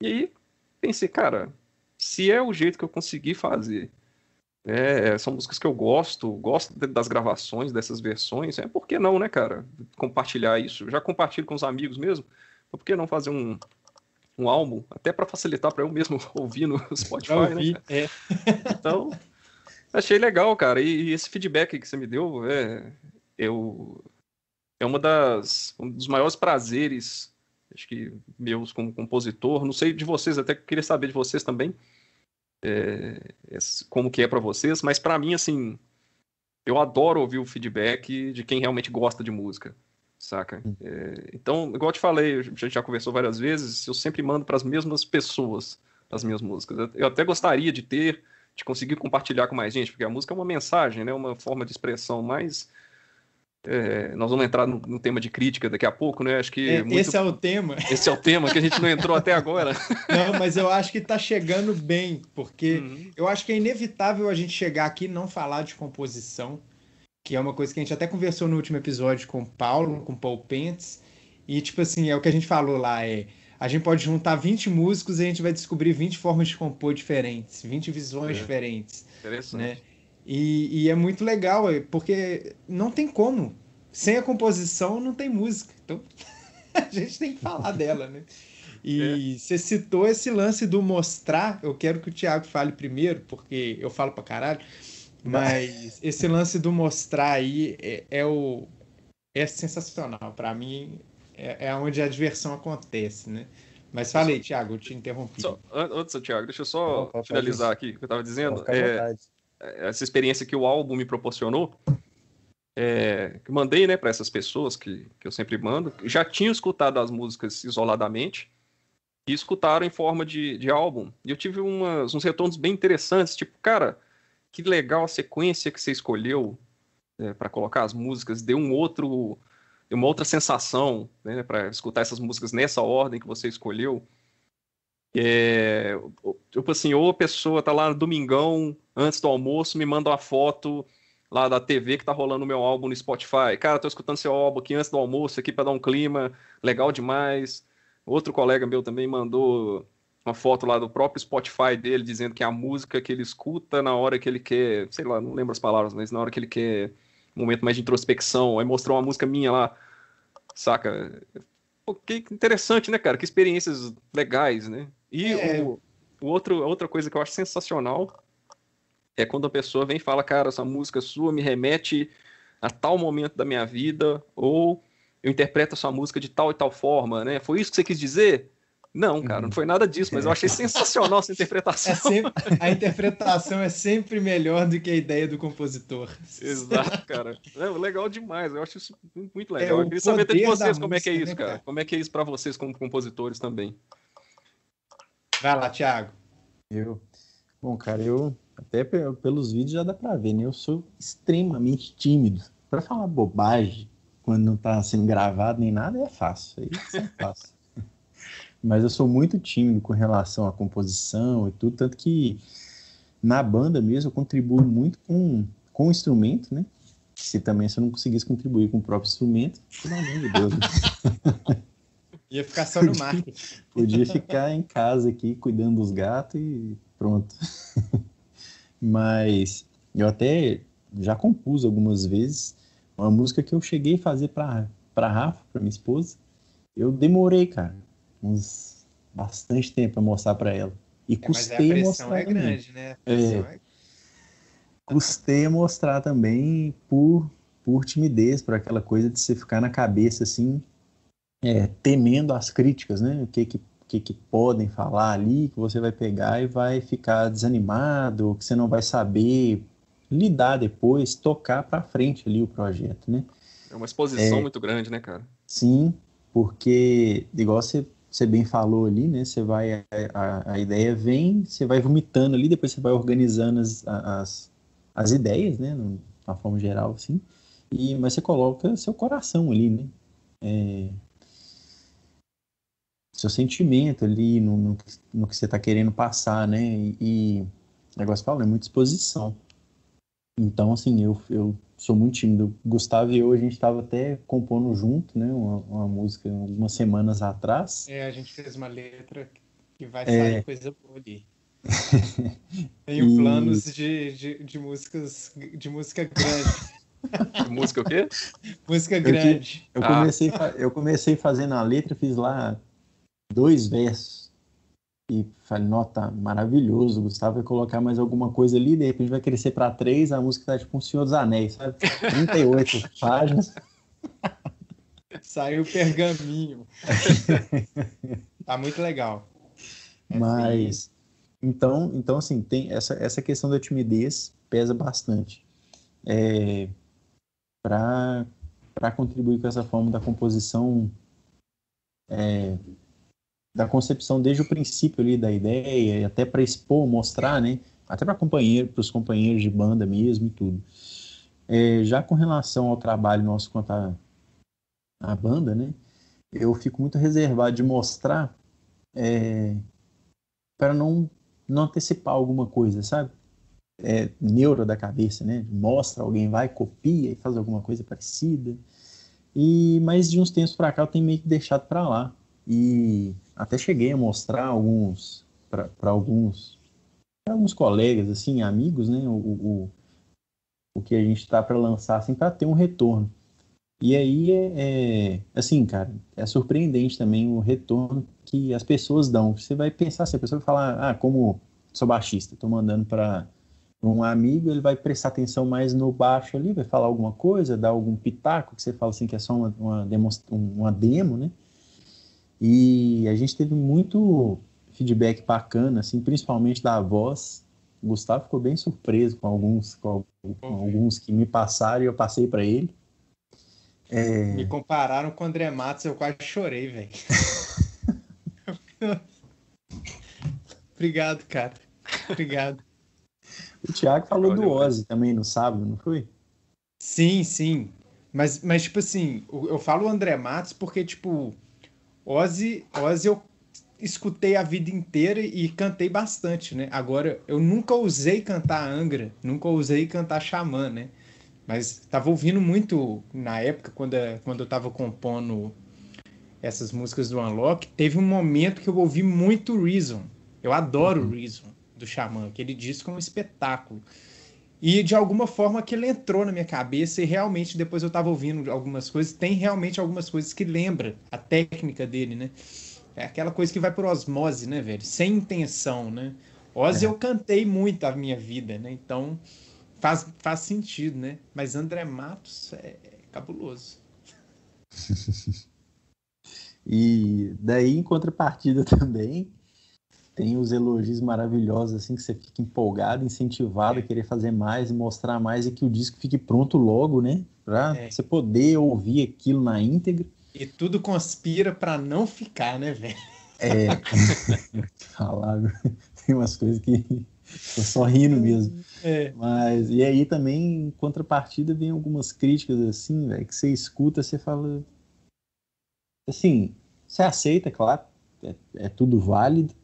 Speaker 3: E aí pensei, cara, se é o jeito que eu consegui fazer, é, são músicas que eu gosto, gosto das gravações, dessas versões, é por que não, né, cara? Compartilhar isso. já compartilho com os amigos mesmo, por que não fazer um, um álbum, até para facilitar para eu mesmo ouvir no Spotify, ouvi, né?
Speaker 4: É.
Speaker 3: Então, achei legal, cara. E, e, esse feedback que você me deu, é, eu é uma das, um dos maiores prazeres, acho que meus como compositor, não sei de vocês, até queria saber de vocês também, é, é como que é para vocês, mas para mim, assim, eu adoro ouvir o feedback de quem realmente gosta de música, saca? Hum. É, então, igual eu te falei, a gente já conversou várias vezes, eu sempre mando para as mesmas pessoas as minhas músicas. Eu até gostaria de ter, de conseguir compartilhar com mais gente, porque a música é uma mensagem, né? Uma forma de expressão, mas... Mais é, nós vamos entrar no, no, tema de crítica daqui a pouco, né? Acho que. É, muito... Esse é o tema. Esse é o tema que a gente não entrou até agora.
Speaker 1: Não, mas eu acho que está chegando bem, porque uhum. eu acho que é inevitável a gente chegar aqui e não falar de composição, que é uma coisa que a gente até conversou no último episódio com o Paulo, com o Paul Pentes, e tipo assim, é o que a gente falou lá, é. A gente pode juntar 20 músicos e a gente vai descobrir 20 formas de compor diferentes, 20 visões é. diferentes. Interessante. Né? E, e é muito legal, é, porque não tem como. Sem a composição não tem música. Então a gente tem que falar dela, né? E é. você citou esse lance do mostrar. Eu quero que o Thiago fale primeiro, porque eu falo pra caralho.
Speaker 2: Mas
Speaker 1: esse lance do mostrar aí é, é o, é sensacional. Para mim, é, é onde a diversão acontece, né? Mas falei, Thiago, eu te interrompi. Só,
Speaker 3: antes, Thiago, deixa eu só finalizar aqui o que eu estava dizendo. É, essa experiência que o álbum me proporcionou, é, mandei né, para essas pessoas que, que eu sempre mando, já tinham escutado as músicas isoladamente e escutaram em forma de, de álbum. E eu tive umas, uns retornos bem interessantes, tipo, cara, que legal a sequência que você escolheu é, para colocar as músicas, deu um outro uma outra sensação né, para escutar essas músicas nessa ordem que você escolheu. É, tipo assim, ou a pessoa tá lá no domingão, antes do almoço, me manda uma foto lá da TV que tá rolando o meu álbum no Spotify. Cara, tô escutando seu álbum aqui antes do almoço, aqui para dar um clima, legal demais. Outro colega meu também mandou uma foto lá do próprio Spotify dele, dizendo que é a música que ele escuta na hora que ele quer, sei lá, não lembro as palavras, mas na hora que ele quer um momento mais de introspecção. Aí mostrou uma música minha lá, saca? Pô, que interessante, né, cara? Que experiências legais, né?
Speaker 1: E é... o, o outro,
Speaker 3: outra coisa que eu acho sensacional é quando a pessoa vem e fala, cara, essa música sua me remete a tal momento da minha vida, ou eu interpreto a sua música de tal e tal forma, né? Foi isso que você quis dizer? Não, cara, não uhum. foi nada disso, mas eu achei sensacional essa interpretação. É sempre,
Speaker 1: a interpretação é sempre melhor do que a ideia do compositor. Exato,
Speaker 3: cara. É, legal demais, eu acho isso muito legal. É, eu queria saber até de vocês como música, é que é isso, né, cara? Como é que é isso para vocês como compositores também? Vai lá, Thiago.
Speaker 2: Eu. Bom, cara, eu até pelos vídeos já dá para ver, né? Eu sou extremamente tímido. Para falar bobagem quando não tá sendo gravado nem nada é fácil, aí é fácil. Mas eu sou muito tímido com relação à composição e tudo, tanto que na banda mesmo eu contribuo muito com, com o instrumento, né? Se também se eu não conseguisse contribuir com o próprio instrumento, pelo amor de Deus. Né?
Speaker 1: Ia ficar só no mar. Podia ficar
Speaker 2: em casa aqui cuidando dos gatos e pronto. Mas eu até já compus algumas vezes uma música que eu cheguei a fazer para para Rafa, para minha esposa. Eu demorei, cara, uns bastante tempo para mostrar para ela. E é, custei mas a mostrar. É grande, né? A é, é... Custei mostrar também por por timidez, por aquela coisa de você ficar na cabeça assim, é, temendo as críticas, né? O que que, que que podem falar ali que você vai pegar e vai ficar desanimado, que você não vai saber lidar depois, tocar para frente ali o projeto, né?
Speaker 3: É uma exposição é, muito grande, né, cara?
Speaker 2: Sim, porque igual você, você bem falou ali, né? Você vai a, a ideia vem, você vai vomitando ali, depois você vai organizando as, as, as ideias, né? Na forma geral, assim. E mas você coloca seu coração ali, né? É, seu sentimento ali no, no, no que você está querendo passar, né? E, o negócio fala, é muita exposição. Então, assim, eu, eu sou muito tímido. Gustavo e eu, a gente estava até compondo junto, né? Uma, uma, música algumas semanas atrás.
Speaker 1: É, a gente fez uma letra que vai é. sair é... coisa boa ali. Tenho e... planos de, de, de, músicas de música grande. música o quê? Música grande. Eu, eu ah. comecei, ah.
Speaker 2: eu comecei fazendo a letra, fiz lá dois versos e falei, nota, maravilhoso, Gustavo vai colocar mais alguma coisa ali, de repente vai crescer para três, a música tá tipo um Senhor dos Anéis, sabe? 38 páginas.
Speaker 1: Saiu o pergaminho. tá muito legal.
Speaker 2: É assim Mas, então, então assim, tem essa, essa questão da timidez pesa bastante. É, para contribuir com essa forma da composição é, da concepção desde o princípio ali da ideia, até para expor, mostrar, né? Até para companheiro, para os companheiros de banda mesmo e tudo. É, já com relação ao trabalho nosso quanto a, a banda, né? Eu fico muito reservado de mostrar é, para não, não antecipar alguma coisa, sabe? É, neuro da cabeça, né? Mostra, alguém vai, copia e faz alguma coisa parecida. E mas de uns tempos para cá eu tenho meio que deixado para lá. E até cheguei a mostrar alguns para alguns pra alguns colegas assim amigos né o, o, o que a gente está para lançar assim para ter um retorno e aí é, é, assim cara é surpreendente também o retorno que as pessoas dão você vai pensar se assim, a pessoa vai falar ah como sou baixista estou mandando para um amigo ele vai prestar atenção mais no baixo ali vai falar alguma coisa dar algum pitaco que você fala assim que é só uma uma uma demo né e a gente teve muito feedback bacana, assim, principalmente da voz. O Gustavo ficou bem surpreso com alguns, com, alguns que me passaram e eu passei para ele. É... Me
Speaker 1: compararam com o André Matos, eu quase chorei, velho. Obrigado, cara. Obrigado. O Thiago falou do Ozzy também no sábado, não foi? Sim, sim. Mas, mas tipo assim, eu, eu falo o André Matos porque, tipo, Ozzy, Ozzy eu escutei a vida inteira e cantei bastante, né? Agora, eu nunca usei cantar Angra, nunca usei cantar Xamã, né? Mas tava ouvindo muito na época, quando, quando eu tava compondo essas músicas do Unlock, teve um momento que eu ouvi muito Reason. Eu adoro uhum. Reason, do Xamã. Aquele disco é um espetáculo. E de alguma forma que ele entrou na minha cabeça e realmente depois eu estava ouvindo algumas coisas, tem realmente algumas coisas que lembra a técnica dele, né? É aquela coisa que vai por osmose, né, velho? Sem intenção, né? Ozzy é. eu cantei muito a minha vida, né? Então faz, faz sentido, né? Mas André Matos é, é cabuloso.
Speaker 2: e daí, em contrapartida também, tem os elogios maravilhosos, assim, que você fica empolgado, incentivado é. a querer fazer mais e mostrar mais e que o disco fique pronto logo, né? Pra é. você poder ouvir aquilo na íntegra.
Speaker 1: E tudo conspira para não ficar, né, velho?
Speaker 2: É. Falar, tem umas coisas que tô só rindo mesmo. É. Mas, e aí também, em contrapartida, vem algumas críticas, assim, velho, que você escuta, você fala. Assim, você aceita, claro, é, é tudo válido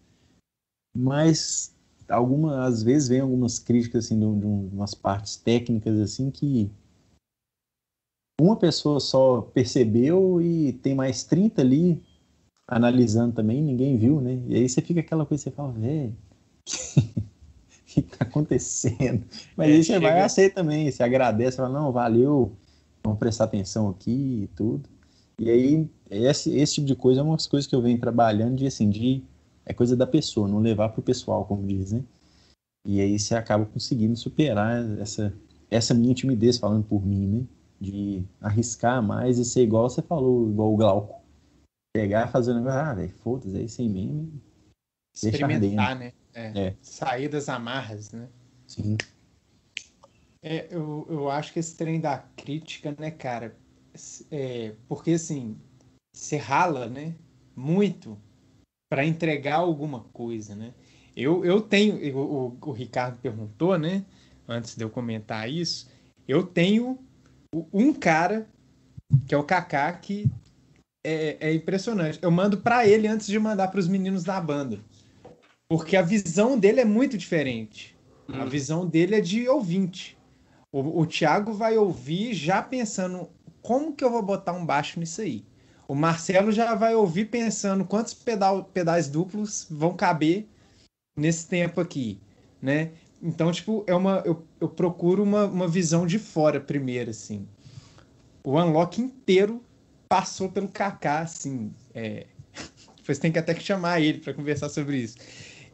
Speaker 2: mas algumas às vezes vem algumas críticas assim de, de umas partes técnicas assim que uma pessoa só percebeu e tem mais 30 ali analisando também, ninguém viu, né? E aí você fica aquela coisa, você fala, velho, o que tá acontecendo? Mas é, aí você chega... vai aceitar também, você agradece, fala, não, valeu, vamos prestar atenção aqui e tudo. E aí, esse, esse tipo de coisa é uma das coisas que eu venho trabalhando de, assim, de é coisa da pessoa, não levar para o pessoal, como dizem. E aí você acaba conseguindo superar essa, essa minha timidez, falando por mim, né? De arriscar mais e ser igual você falou, igual o Glauco. Pegar, fazer o negócio, ah, velho, foda-se, aí é sem aí mesmo. Experimentar, né?
Speaker 1: É. É. Sair das amarras, né? Sim. É, eu, eu acho que esse trem da crítica, né, cara? É, porque, assim, você rala, né? Muito para entregar alguma coisa, né? Eu, eu tenho, o, o, Ricardo perguntou, né? Antes de eu comentar isso, eu tenho um cara que é o Kaká que é, é impressionante. Eu mando para ele antes de mandar para os meninos da banda, porque a visão dele é muito diferente. Hum. A visão dele é de ouvinte. O, o Thiago vai ouvir já pensando como que eu vou botar um baixo nisso aí. O Marcelo já vai ouvir pensando quantos pedal, pedais duplos vão caber nesse tempo aqui, né? Então, tipo, é uma, eu, eu procuro uma, uma visão de fora primeiro, assim. O unlock inteiro passou pelo Kaká, assim. É... Depois tem que até que chamar ele para conversar sobre isso.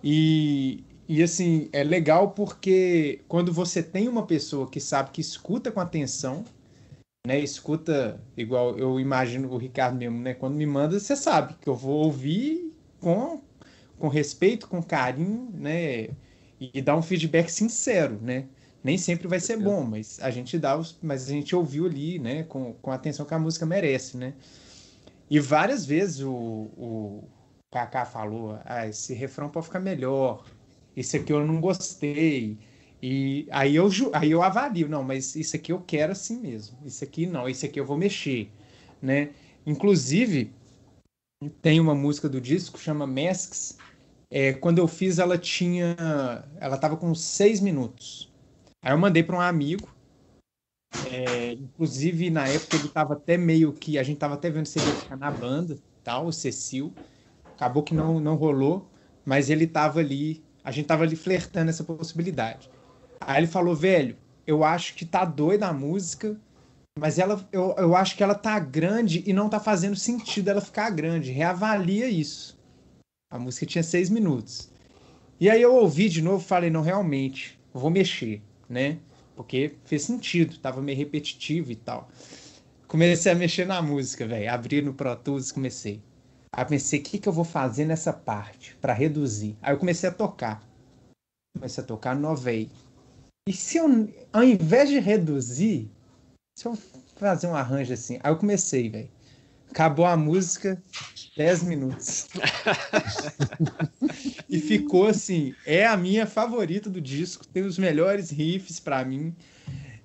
Speaker 1: E, e, assim, é legal porque quando você tem uma pessoa que sabe que escuta com atenção né, escuta igual eu imagino o Ricardo mesmo, né? Quando me manda, você sabe que eu vou ouvir com, com respeito, com carinho, né? E, e dar um feedback sincero, né? Nem sempre vai ser bom, mas a gente dá os, mas a gente ouviu ali, né? Com, com a atenção que a música merece, né? E várias vezes o, o Kaká falou, ah, esse refrão pode ficar melhor, esse aqui eu não gostei, e aí eu, aí eu avalio, não, mas isso aqui eu quero assim mesmo. Isso aqui não, isso aqui eu vou mexer, né? Inclusive, tem uma música do disco chama Masks. É, quando eu fiz, ela tinha, ela tava com seis minutos. Aí eu mandei para um amigo. É, inclusive na época ele tava até meio que a gente tava até vendo se ele ia ficar na banda, tal, o Cecil. Acabou que não não rolou, mas ele tava ali, a gente tava ali flertando essa possibilidade. Aí ele falou, velho, eu acho que tá doida a música, mas ela, eu, eu acho que ela tá grande e não tá fazendo sentido ela ficar grande. Reavalia isso. A música tinha seis minutos. E aí eu ouvi de novo, falei, não, realmente, vou mexer, né? Porque fez sentido, tava meio repetitivo e tal. Comecei a mexer na música, velho. Abri no Pro Tools, comecei. Aí pensei, o que, que eu vou fazer nessa parte para reduzir? Aí eu comecei a tocar. Comecei a tocar, novei. E se eu, ao invés de reduzir, se eu fazer um arranjo assim? Aí eu comecei, velho. Acabou a música, 10 minutos. e ficou assim, é a minha favorita do disco, tem os melhores riffs para mim.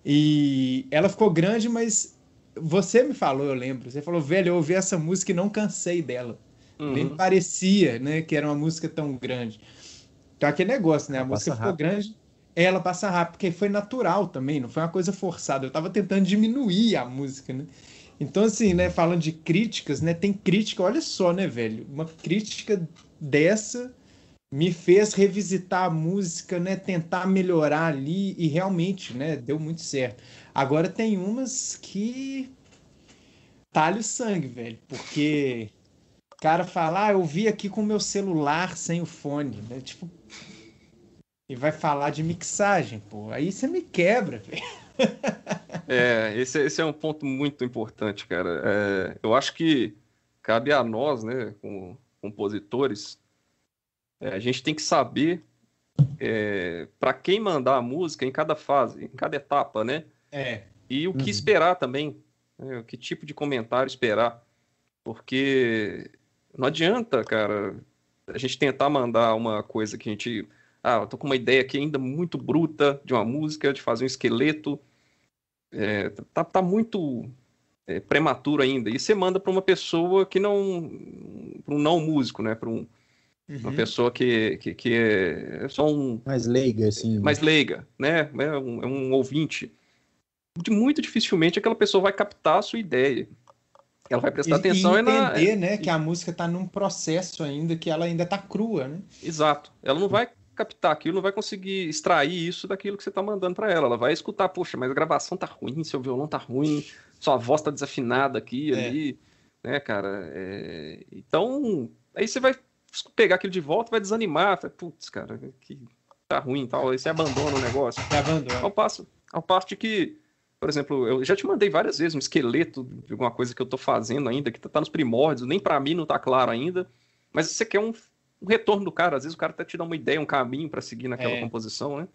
Speaker 1: E ela ficou grande, mas você me falou, eu lembro. Você falou, velho, eu ouvi essa música e não cansei dela. Uhum. Nem parecia, né, que era uma música tão grande. Então aquele negócio, né? A Passa música rápido. ficou grande, ela passa rápido, porque foi natural também, não foi uma coisa forçada. Eu estava tentando diminuir a música, né? Então, assim, né, falando de críticas, né, tem crítica, olha só, né, velho, uma crítica dessa me fez revisitar a música, né, tentar melhorar ali e realmente, né, deu muito certo. Agora tem umas que talha o sangue, velho, porque o cara fala, ah, eu vi aqui com o meu celular sem o fone, né, tipo, e vai falar de mixagem, pô. Aí você me quebra, velho.
Speaker 3: é, esse, esse é um ponto muito importante, cara. É, eu acho que cabe a nós, né, como compositores, é, a gente tem que saber é, para quem mandar a música em cada fase, em cada etapa, né? É. E o que uhum. esperar também, né? que tipo de comentário esperar. Porque não adianta, cara, a gente tentar mandar uma coisa que a gente ah, eu tô com uma ideia aqui ainda muito bruta de uma música, de fazer um esqueleto. É, tá, tá muito é, prematuro ainda. E você manda para uma pessoa que não. para um não músico, né? Para um, uhum. uma pessoa que, que, que, é, é só um.
Speaker 2: Mais leiga, assim. Né? Mais leiga,
Speaker 3: né? É um, é um ouvinte. De muito dificilmente aquela pessoa vai captar a sua ideia ela vai prestar e, atenção e é entender, é
Speaker 1: na... né, que a música está num processo ainda que ela ainda está crua, né?
Speaker 3: Exato. Ela não hum. vai captar aquilo, não vai conseguir extrair isso daquilo que você está mandando para ela. Ela vai escutar, poxa, mas a gravação tá ruim, seu violão tá ruim, sua voz tá desafinada aqui, é. ali, né, cara? É... Então, aí você vai pegar aquilo de volta, vai desanimar, putz, cara, que tá ruim, tal, aí você abandona o negócio. abandona. Ao passo, ao passo de que por exemplo, eu já te mandei várias vezes um esqueleto de alguma coisa que eu estou fazendo ainda, que está nos primórdios, nem para mim não está claro ainda, mas você quer um, o retorno do cara. Às vezes o cara até te dá uma ideia, um caminho para seguir naquela é. composição, né?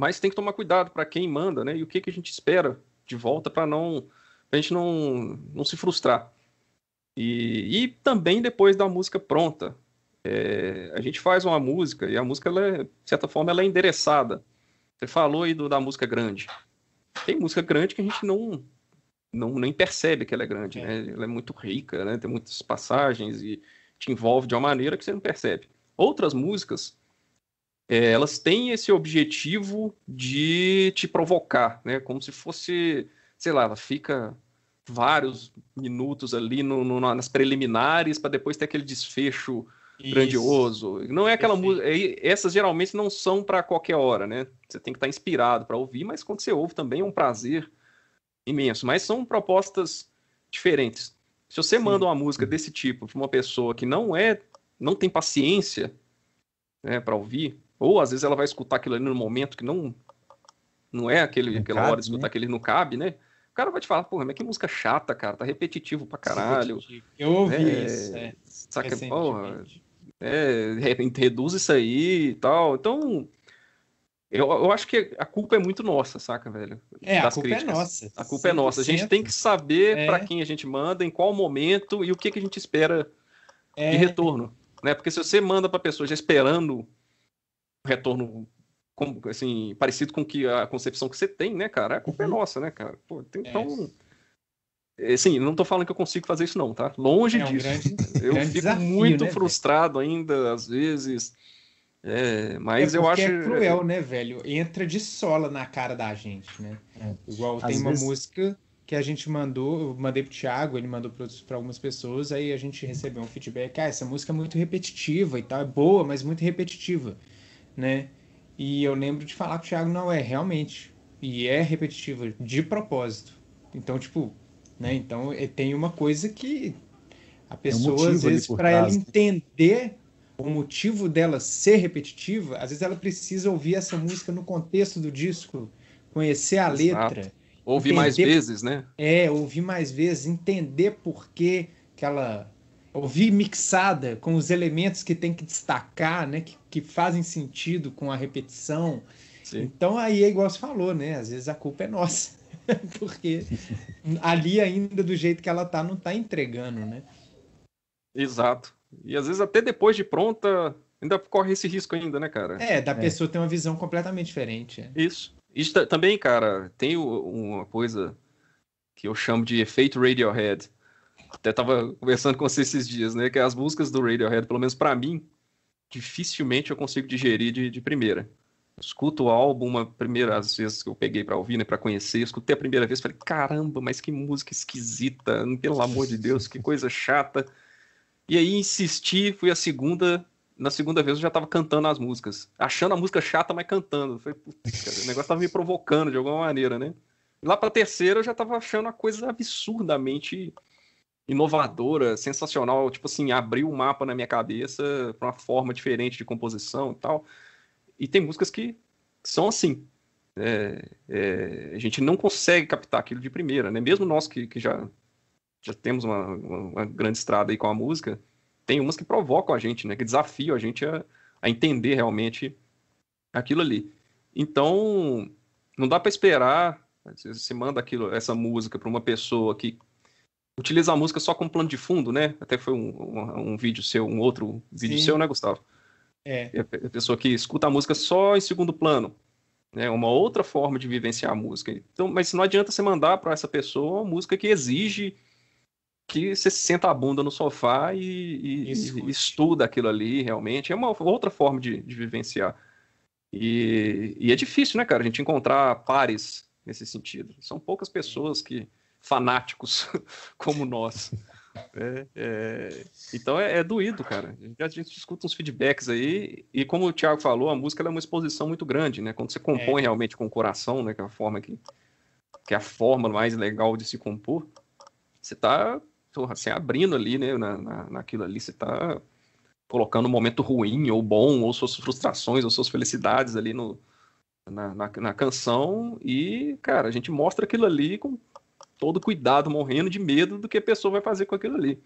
Speaker 3: Mas tem que tomar cuidado para quem manda, né? E o que, que a gente espera de volta para não pra gente não, não se frustrar. E, e também depois da música pronta. É, a gente faz uma música e a música, ela é, de certa forma, ela é endereçada. Você falou aí do, da música grande. Tem música grande que a gente não, não nem percebe que ela é grande, é. né? Ela é muito rica, né? Tem muitas passagens e te envolve de uma maneira que você não percebe. Outras músicas, é, elas têm esse objetivo de te provocar, né? Como se fosse, sei lá, ela fica vários minutos ali no, no, nas preliminares para depois ter aquele desfecho Isso. grandioso. Não é aquela música. essas geralmente não são para qualquer hora, né? Você tem que estar tá inspirado para ouvir, mas quando você ouve também é um prazer imenso. Mas são propostas diferentes. Se você manda uma música desse tipo para uma pessoa que não é, não tem paciência né, para ouvir, ou às vezes ela vai escutar aquilo ali no momento que não não é aquele, não aquela cabe, hora de escutar né? aquele não cabe, né? O cara vai te falar, porra, mas que música chata, cara, tá repetitivo pra caralho. Repetitivo. Eu ouvi é, isso, é. Saca, porra, é, é, reduz isso aí e tal. Então, eu, eu acho que a culpa é muito nossa, saca, velho? É, das a culpa é críticas. é nossa. A culpa 100%. é nossa. A gente tem que saber é. para quem a gente manda, em qual momento e o que, que a gente espera é. de retorno. Né? Porque se você manda para pessoa já esperando um retorno assim, parecido com que a concepção que você tem, né, cara? A culpa é uhum. é nossa, né, cara?
Speaker 4: Pô, tem, é. então.
Speaker 3: Sim, não estou falando que eu consigo fazer isso, não, tá? Longe é um disso. Grande, eu grande fico desafio, muito né, frustrado ainda, às vezes, é, mas é eu acho. É cruel,
Speaker 1: né, velho? Entra de sola na cara da gente, né? É. Igual Às tem uma música que a gente mandou, eu mandei pro Thiago, ele mandou para algumas pessoas, aí a gente recebeu um feedback, ah, essa música é muito repetitiva e tal, é boa, mas muito repetitiva, né? E eu lembro de falar pro Thiago, não, é realmente, e é repetitiva, de propósito. Então, tipo, né, então eh, tem uma coisa que a pessoa, é um às vezes, para ela né? entender o motivo dela ser repetitiva, às vezes ela precisa ouvir essa música no contexto do disco, conhecer a Exato. letra. Ouvir entender... mais vezes, né? É, ouvir mais vezes, entender por que, que ela. Ouvir mixada com os elementos que tem que destacar, né? Que, que fazem sentido com a repetição. Sim. Então aí é igual você falou, né? Às vezes a culpa é nossa. Porque ali ainda do jeito que ela tá, não tá entregando, né?
Speaker 3: Exato. E às vezes até depois de pronta, ainda corre esse risco ainda, né, cara? É, da é. pessoa
Speaker 1: ter uma visão completamente diferente. É.
Speaker 3: Isso. Isso também, cara, tem uma coisa que eu chamo de efeito Radiohead. Até tava conversando com você esses dias, né? Que as músicas do Radiohead, pelo menos para mim, dificilmente eu consigo digerir de, de primeira. escuto o álbum uma primeira às vezes que eu peguei para ouvir, né, para conhecer, eu escutei a primeira vez, falei, caramba, mas que música esquisita, pelo amor de Deus, que coisa chata. E aí insisti, fui a segunda. Na segunda vez eu já tava cantando as músicas. Achando a música chata, mas cantando. Falei, cara, o negócio tava me provocando de alguma maneira, né? E lá pra terceira eu já tava achando a coisa absurdamente inovadora, sensacional. Tipo assim, abriu o mapa na minha cabeça pra uma forma diferente de composição e tal. E tem músicas que são assim. É, é, a gente não consegue captar aquilo de primeira, né? Mesmo nós que, que já já temos uma, uma, uma, grande estrada aí com a música, tem umas que provocam a gente, né? Que desafiam a gente a, a entender realmente aquilo ali. Então, não dá para esperar. Você manda aquilo, essa música para uma pessoa que utiliza a música só como plano de fundo, né? Até foi um, um, um vídeo seu, um outro vídeo Sim. seu, né, Gustavo? É. é, é a pessoa que escuta a música só em segundo plano. Né? É né? uma outra forma de vivenciar a música. Então, mas não adianta você mandar para essa pessoa uma música que exige que você senta a bunda no sofá e, e, e estuda aquilo ali realmente. É uma outra forma de, de vivenciar. E, e, é difícil, né, cara, a gente encontrar pares nesse sentido. São poucas pessoas que fanáticos como nós. É, é, então é, é, doído, cara. A gente escuta uns feedbacks aí, e como o Thiago falou, a música é uma exposição muito grande, né? Quando você é. compõe realmente com o coração, né? Que é a forma que, que é a forma mais legal de se compor, você tá porra, se abrindo ali, né? Na, na, naquilo ali, você tá colocando um momento ruim ou bom, ou suas frustrações, ou suas felicidades ali no, na, na, na canção. E, cara, a gente mostra aquilo ali com todo cuidado, morrendo de medo do que a pessoa vai fazer com aquilo ali.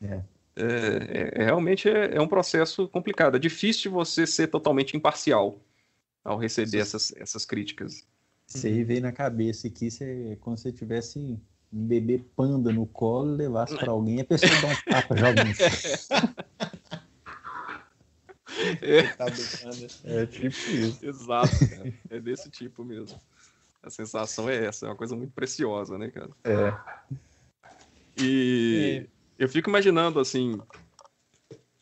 Speaker 3: É. É, é, é realmente é, é, um processo complicado. É difícil você ser totalmente imparcial ao receber essas, essas críticas.
Speaker 2: Você uhum. veio na cabeça aqui, quando como se você tivesse um bebê panda no colo, levasse para alguém e a pessoa dá um tapa jogando. É. Tá é tipo
Speaker 3: isso. Exato, cara. É desse tipo mesmo. A sensação é essa, é uma coisa muito preciosa, né, cara? É. E é. eu fico imaginando assim,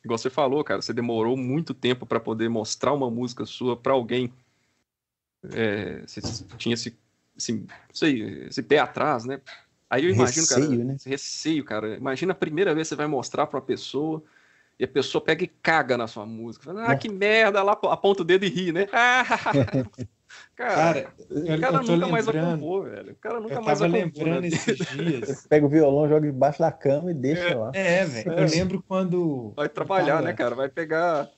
Speaker 3: igual você falou, cara, você demorou muito tempo para poder mostrar uma música sua para alguém. É, você tinha esse, esse, assim, sei, esse pé atrás, né? Aí eu imagino, receio, cara, né? receio, cara. Imagina a primeira vez que você vai mostrar para uma pessoa e a pessoa pega e caga na sua música. Fala, ah, que é. merda, lá aponta o dedo e ri, né? Cara, cara, cara, o cara nunca mais vai velho. O cara nunca eu mais vai Tava né? lembrando né? esses
Speaker 2: dias. Pega o violão, joga debaixo da cama e deixa é, lá. É, é velho. É. Eu lembro
Speaker 1: quando.
Speaker 2: Vai
Speaker 3: trabalhar, né, cara? Vai pegar.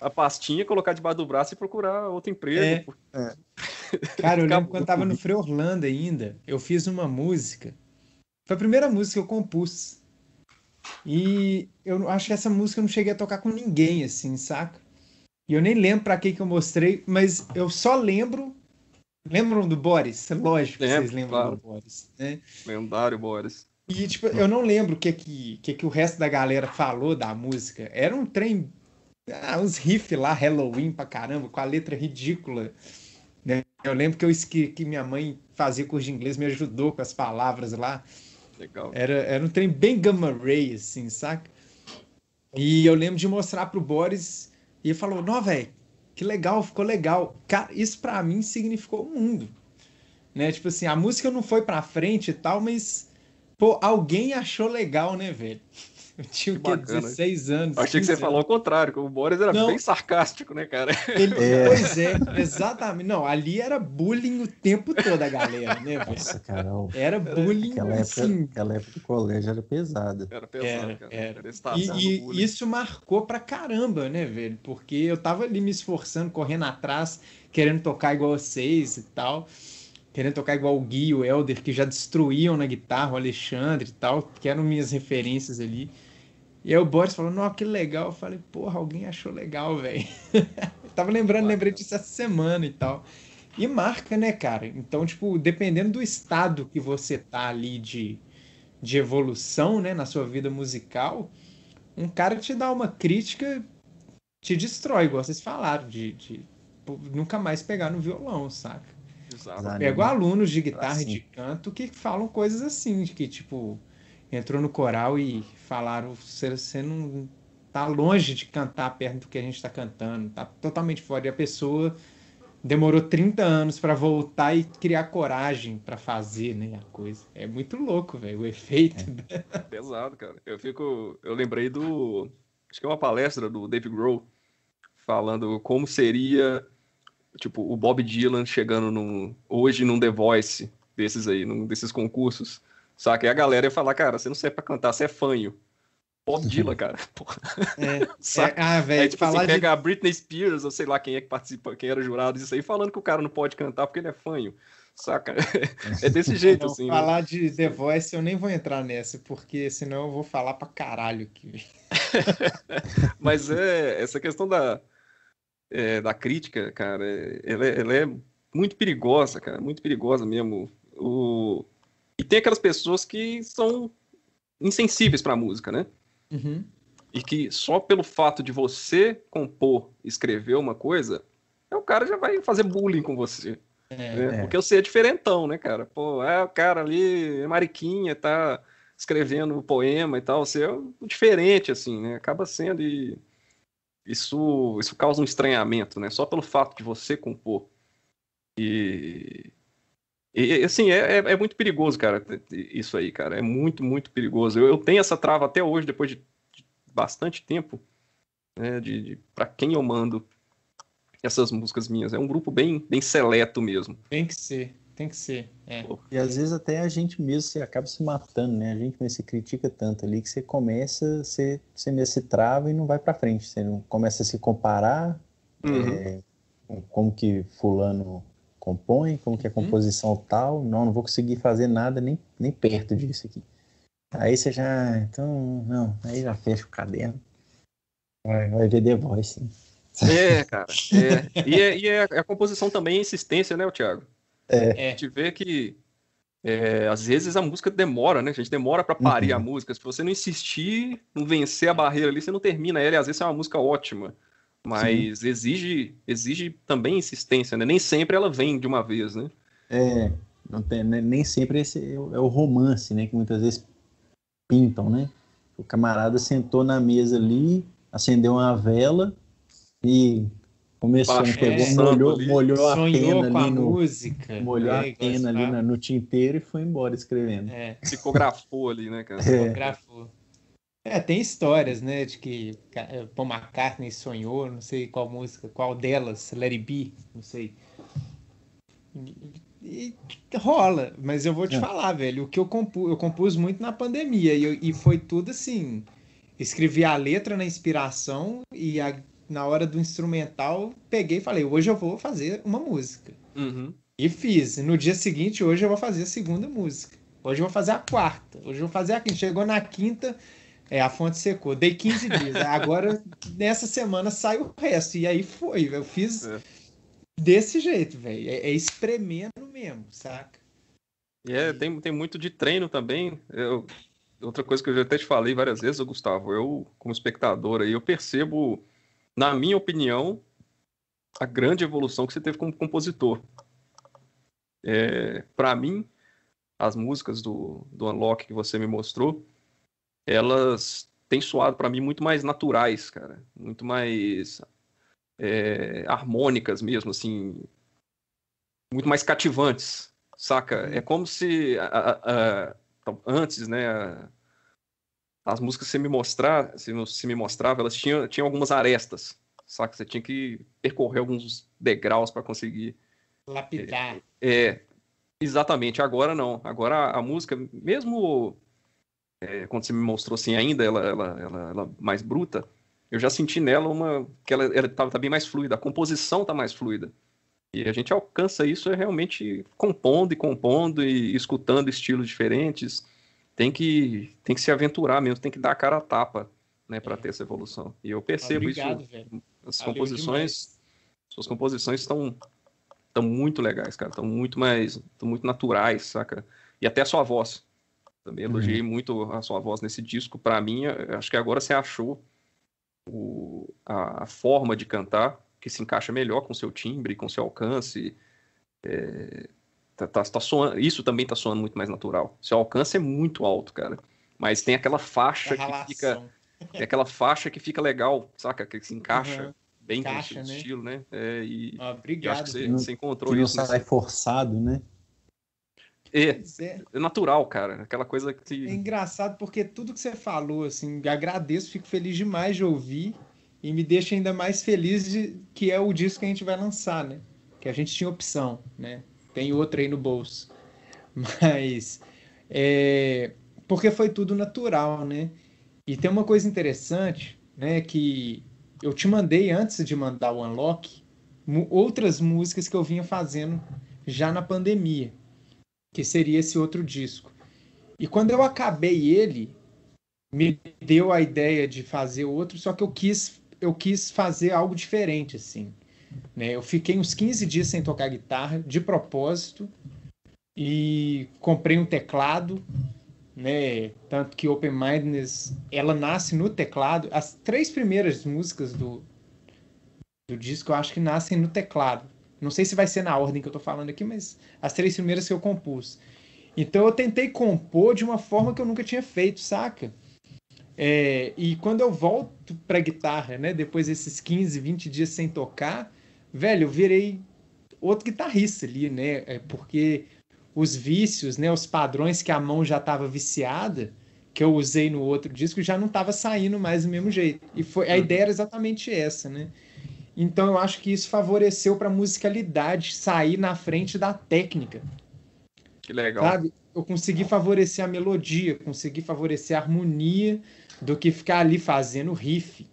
Speaker 3: a pastinha, colocar debaixo do braço
Speaker 1: e procurar outro emprego. É. É. Cara, eu lembro quando eu tava no Freio Orlando ainda, eu fiz uma música. Foi a primeira música que eu compus. E eu acho que essa música eu não cheguei a tocar com ninguém, assim, saca? E eu nem lembro para quem que eu mostrei, mas eu só lembro. Lembram do Boris? É lógico que vocês lembram claro. do
Speaker 3: Boris. Né? Lendário Boris.
Speaker 1: E, tipo, eu não lembro o que que, que que o resto da galera falou da música. Era um trem. Ah, uns riffs lá, Halloween pra caramba, com a letra ridícula. Eu lembro que eu que minha mãe fazia curso de inglês, me ajudou com as palavras lá. Legal. Era, era um trem bem gamma ray, assim, saca? E eu lembro de mostrar pro Boris e ele falou: Não, velho, que legal, ficou legal. Cara, isso para mim significou o um mundo. Né? Tipo assim, a música não foi pra frente e tal, mas, pô, alguém achou legal, né, velho? Eu tinha o quê? 16
Speaker 3: anos. Achei que você anos. falou o contrário, que o Boris era não. bem sarcástico, né, cara? Ele, é. Pois é,
Speaker 1: exatamente. Não, ali era bullying o tempo todo a galera, né? Nossa, Carol. Era bullying, aquela época, sim. Aquela época do colégio era pesada. Era pesada, cara. Era. E, e isso marcou pra caramba, né, velho? Porque eu tava ali me esforçando, correndo atrás, querendo tocar igual vocês e tal querendo tocar igual o Gui, o Elder, que já destruíam na guitarra, o Alexandre e tal, que eram minhas referências ali. E aí o Boris falou, não, que legal. Eu falei, porra, alguém achou legal, velho. tava lembrando, Nossa. lembrei disso essa semana e tal. E marca, né, cara? Então, tipo, dependendo do estado que você tá ali de, de evolução, né, na sua vida musical, um cara te dá uma crítica, te destrói, igual vocês falaram, de, de nunca mais pegar no violão, saca? Exato. Pego alunos de guitarra e assim. de canto que falam coisas assim, de que, tipo, entrou no coral e falaram: você não tá longe de cantar perto do que a gente está cantando, tá totalmente fora. E a pessoa demorou 30 anos para voltar e criar coragem para fazer, né, a coisa. É muito louco, velho, o efeito.
Speaker 3: É. Da... Pesado, cara. Eu fico, eu lembrei do acho que é uma palestra do Dave Grohl falando como seria tipo o Bob Dylan chegando num, hoje num The Voice desses aí, num desses concursos só que a galera ia falar, cara, você não serve pra cantar, você é fanho. Bob Dylan, uhum. cara.
Speaker 4: Porra. É, é Saca? é, ah, velho. É, tipo assim, falar assim, de... pega
Speaker 3: a Britney Spears, ou sei lá quem é que participa, quem era jurado, isso aí, falando que o cara não pode cantar porque ele é fanho. Saca? É desse jeito, não, assim. Né? Falar
Speaker 1: né? de The Voice, eu nem vou entrar nessa, porque senão eu vou falar pra caralho aqui.
Speaker 3: Mas é, essa questão da, é, da crítica, cara, ela é, ela é muito perigosa, cara, muito perigosa mesmo. O, e tem aquelas pessoas que são insensíveis para a música, né? Uhum. E que só pelo fato de você compor, escrever uma coisa, é o cara já vai fazer bullying com você.
Speaker 4: É, né? é. Porque
Speaker 3: você é diferentão, né, cara? Pô, é o cara ali, é mariquinha, tá escrevendo poema e tal. Você é diferente, assim, né? Acaba sendo e isso, isso causa um estranhamento, né? Só pelo fato de você compor. E e, assim, é, é, é, muito perigoso, cara, isso aí, cara. É muito, muito perigoso. Eu, eu tenho essa trava até hoje, depois de, de bastante tempo, né, de, de para quem eu mando essas músicas minhas. É um grupo bem, bem seleto mesmo. Tem que ser,
Speaker 1: tem que ser. É.
Speaker 2: E às vezes até a gente mesmo se acaba se matando, né? A gente mesmo se critica tanto ali que você começa, você, você mesmo se trava e não vai para frente. Você não começa a se comparar, uhum. é, como que fulano compõe, como que é a uhum. composição hum. tal, não, não vou conseguir fazer nada nem, nem perto disso aqui. Aí você já, então, não, aí já fecha o caderno, vai, vai ver The Voice. Né?
Speaker 4: É, cara,
Speaker 3: é. E, é, e é, é a composição também é insistência, né, Thiago? É. é. A gente vê que é, às vezes a música demora, né? A gente demora para parir uhum. a música. Se você não insistir, não vencer a barreira ali, você não termina ela. E às vezes é uma música ótima mas exige exige também insistência, né? Nem sempre ela vem de uma vez, né?
Speaker 2: É, tem, né? nem sempre esse é, é o romance, né? Que muitas vezes pintam, né? O camarada sentou na mesa ali, acendeu uma vela e começou, Baixou, pegou, é, molhou, molhou a pena ali a no, música, molhou a né? pena ali no, no tinteiro e foi embora escrevendo. É. Psicografou
Speaker 1: ali, né, cara? É. Psicografou. É, tem histórias, né, de que eh, Paul McCartney sonhou, não sei qual música, qual delas, Larry B, não sei. E, e rola, mas eu vou te é. falar, velho, o que eu compus, eu compus muito na pandemia e, eu, e foi tudo assim, escrevi a letra na inspiração e a, na hora do instrumental peguei e falei, hoje eu vou fazer uma música. Uhum. E fiz. No dia seguinte, hoje eu vou fazer a segunda música. Hoje eu vou fazer a quarta. Hoje eu vou fazer a quinta. Chegou na quinta, é, a fonte secou. Dei 15 dias. Agora, nessa semana, sai o resto. E aí foi. Eu fiz é. desse jeito, velho. É, é espremendo mesmo, saca? E
Speaker 3: é, tem, tem muito de treino também. Eu, outra coisa que eu já até te falei várias vezes, Gustavo, eu, como espectador aí, eu percebo, na minha opinião, a grande evolução que você teve como compositor. É, para mim, as músicas do, do Unlock que você me mostrou, elas têm soado para mim muito mais naturais, cara, muito mais é, harmônicas mesmo, assim, muito mais cativantes, saca? Uhum. É como se a, a, então, antes, né, as músicas se me mostrar, se, se me mostrava, elas tinham, tinham algumas arestas, saca? Você tinha que percorrer alguns degraus para conseguir
Speaker 1: lapidar.
Speaker 3: É, é, exatamente. Agora não. Agora a, a música, mesmo é, quando você me mostrou assim, ainda ela, ela, ela, ela, mais bruta, eu já senti nela uma que ela, ela tá, tá bem mais fluida, a composição tá mais fluida. E a gente alcança isso é realmente compondo e compondo e escutando estilos diferentes. Tem que, tem que se aventurar mesmo, tem que dar a cara a tapa né, para é. ter essa evolução. E eu percebo Obrigado, isso. Velho. As Valeu composições, demais. suas composições estão estão muito legais, cara, estão muito mais, estão muito naturais, saca? E até a sua voz. Também uhum. elogiei uhum. muito a sua voz nesse disco. Para mim, é, é, acho que agora você achou o, a, a, forma de cantar que se encaixa melhor com seu timbre, com seu alcance. É, tá, tá, tá soando, isso também está soando muito mais natural. Seu alcance é muito alto, cara. Mas tem aquela faixa que fica. Tem aquela faixa que fica legal, saca? Que se encaixa uhum. bem encaixa, com o seu né? estilo, né? É, e,
Speaker 1: ah, obrigado. E acho que você, você encontrou que isso. Não sai nesse...
Speaker 2: forçado, né? É,
Speaker 1: é,
Speaker 3: é natural, cara. Aquela coisa que. É
Speaker 1: engraçado porque tudo que você falou, assim, agradeço, fico feliz demais de ouvir e me deixa ainda mais feliz de que é o disco que a gente vai lançar, né? Que a gente tinha opção, né? Tem outra aí no bolso. Mas. É, porque foi tudo natural, né? E tem uma coisa interessante, né? Que eu te mandei antes de mandar o Unlock outras músicas que eu vinha fazendo já na pandemia que seria esse outro disco. E quando eu acabei ele, me deu a ideia de fazer outro, só que eu quis, eu quis fazer algo diferente, assim. Né? Eu fiquei uns 15 dias sem tocar guitarra, de propósito, e comprei um teclado, né? Tanto que Open Mindness, ela nasce no teclado. As três primeiras músicas do, do disco, eu acho que nascem no teclado. Não sei se vai ser na ordem que eu estou falando aqui, mas as três primeiras que eu compus. Então eu tentei compor de uma forma que eu nunca tinha feito, saca? É, e quando eu volto pra guitarra, né? Depois desses 15, 20 dias sem tocar, velho, eu virei outro guitarrista ali, né? É porque os vícios, né? Os padrões que a mão já estava viciada, que eu usei no outro disco, já não estava saindo mais do mesmo jeito. E foi, a uhum. ideia era exatamente essa, né? Então eu acho que isso favoreceu para a musicalidade sair na frente da técnica.
Speaker 3: Que legal. Sabe?
Speaker 1: Eu consegui favorecer a melodia, consegui favorecer a harmonia do que ficar ali fazendo riff.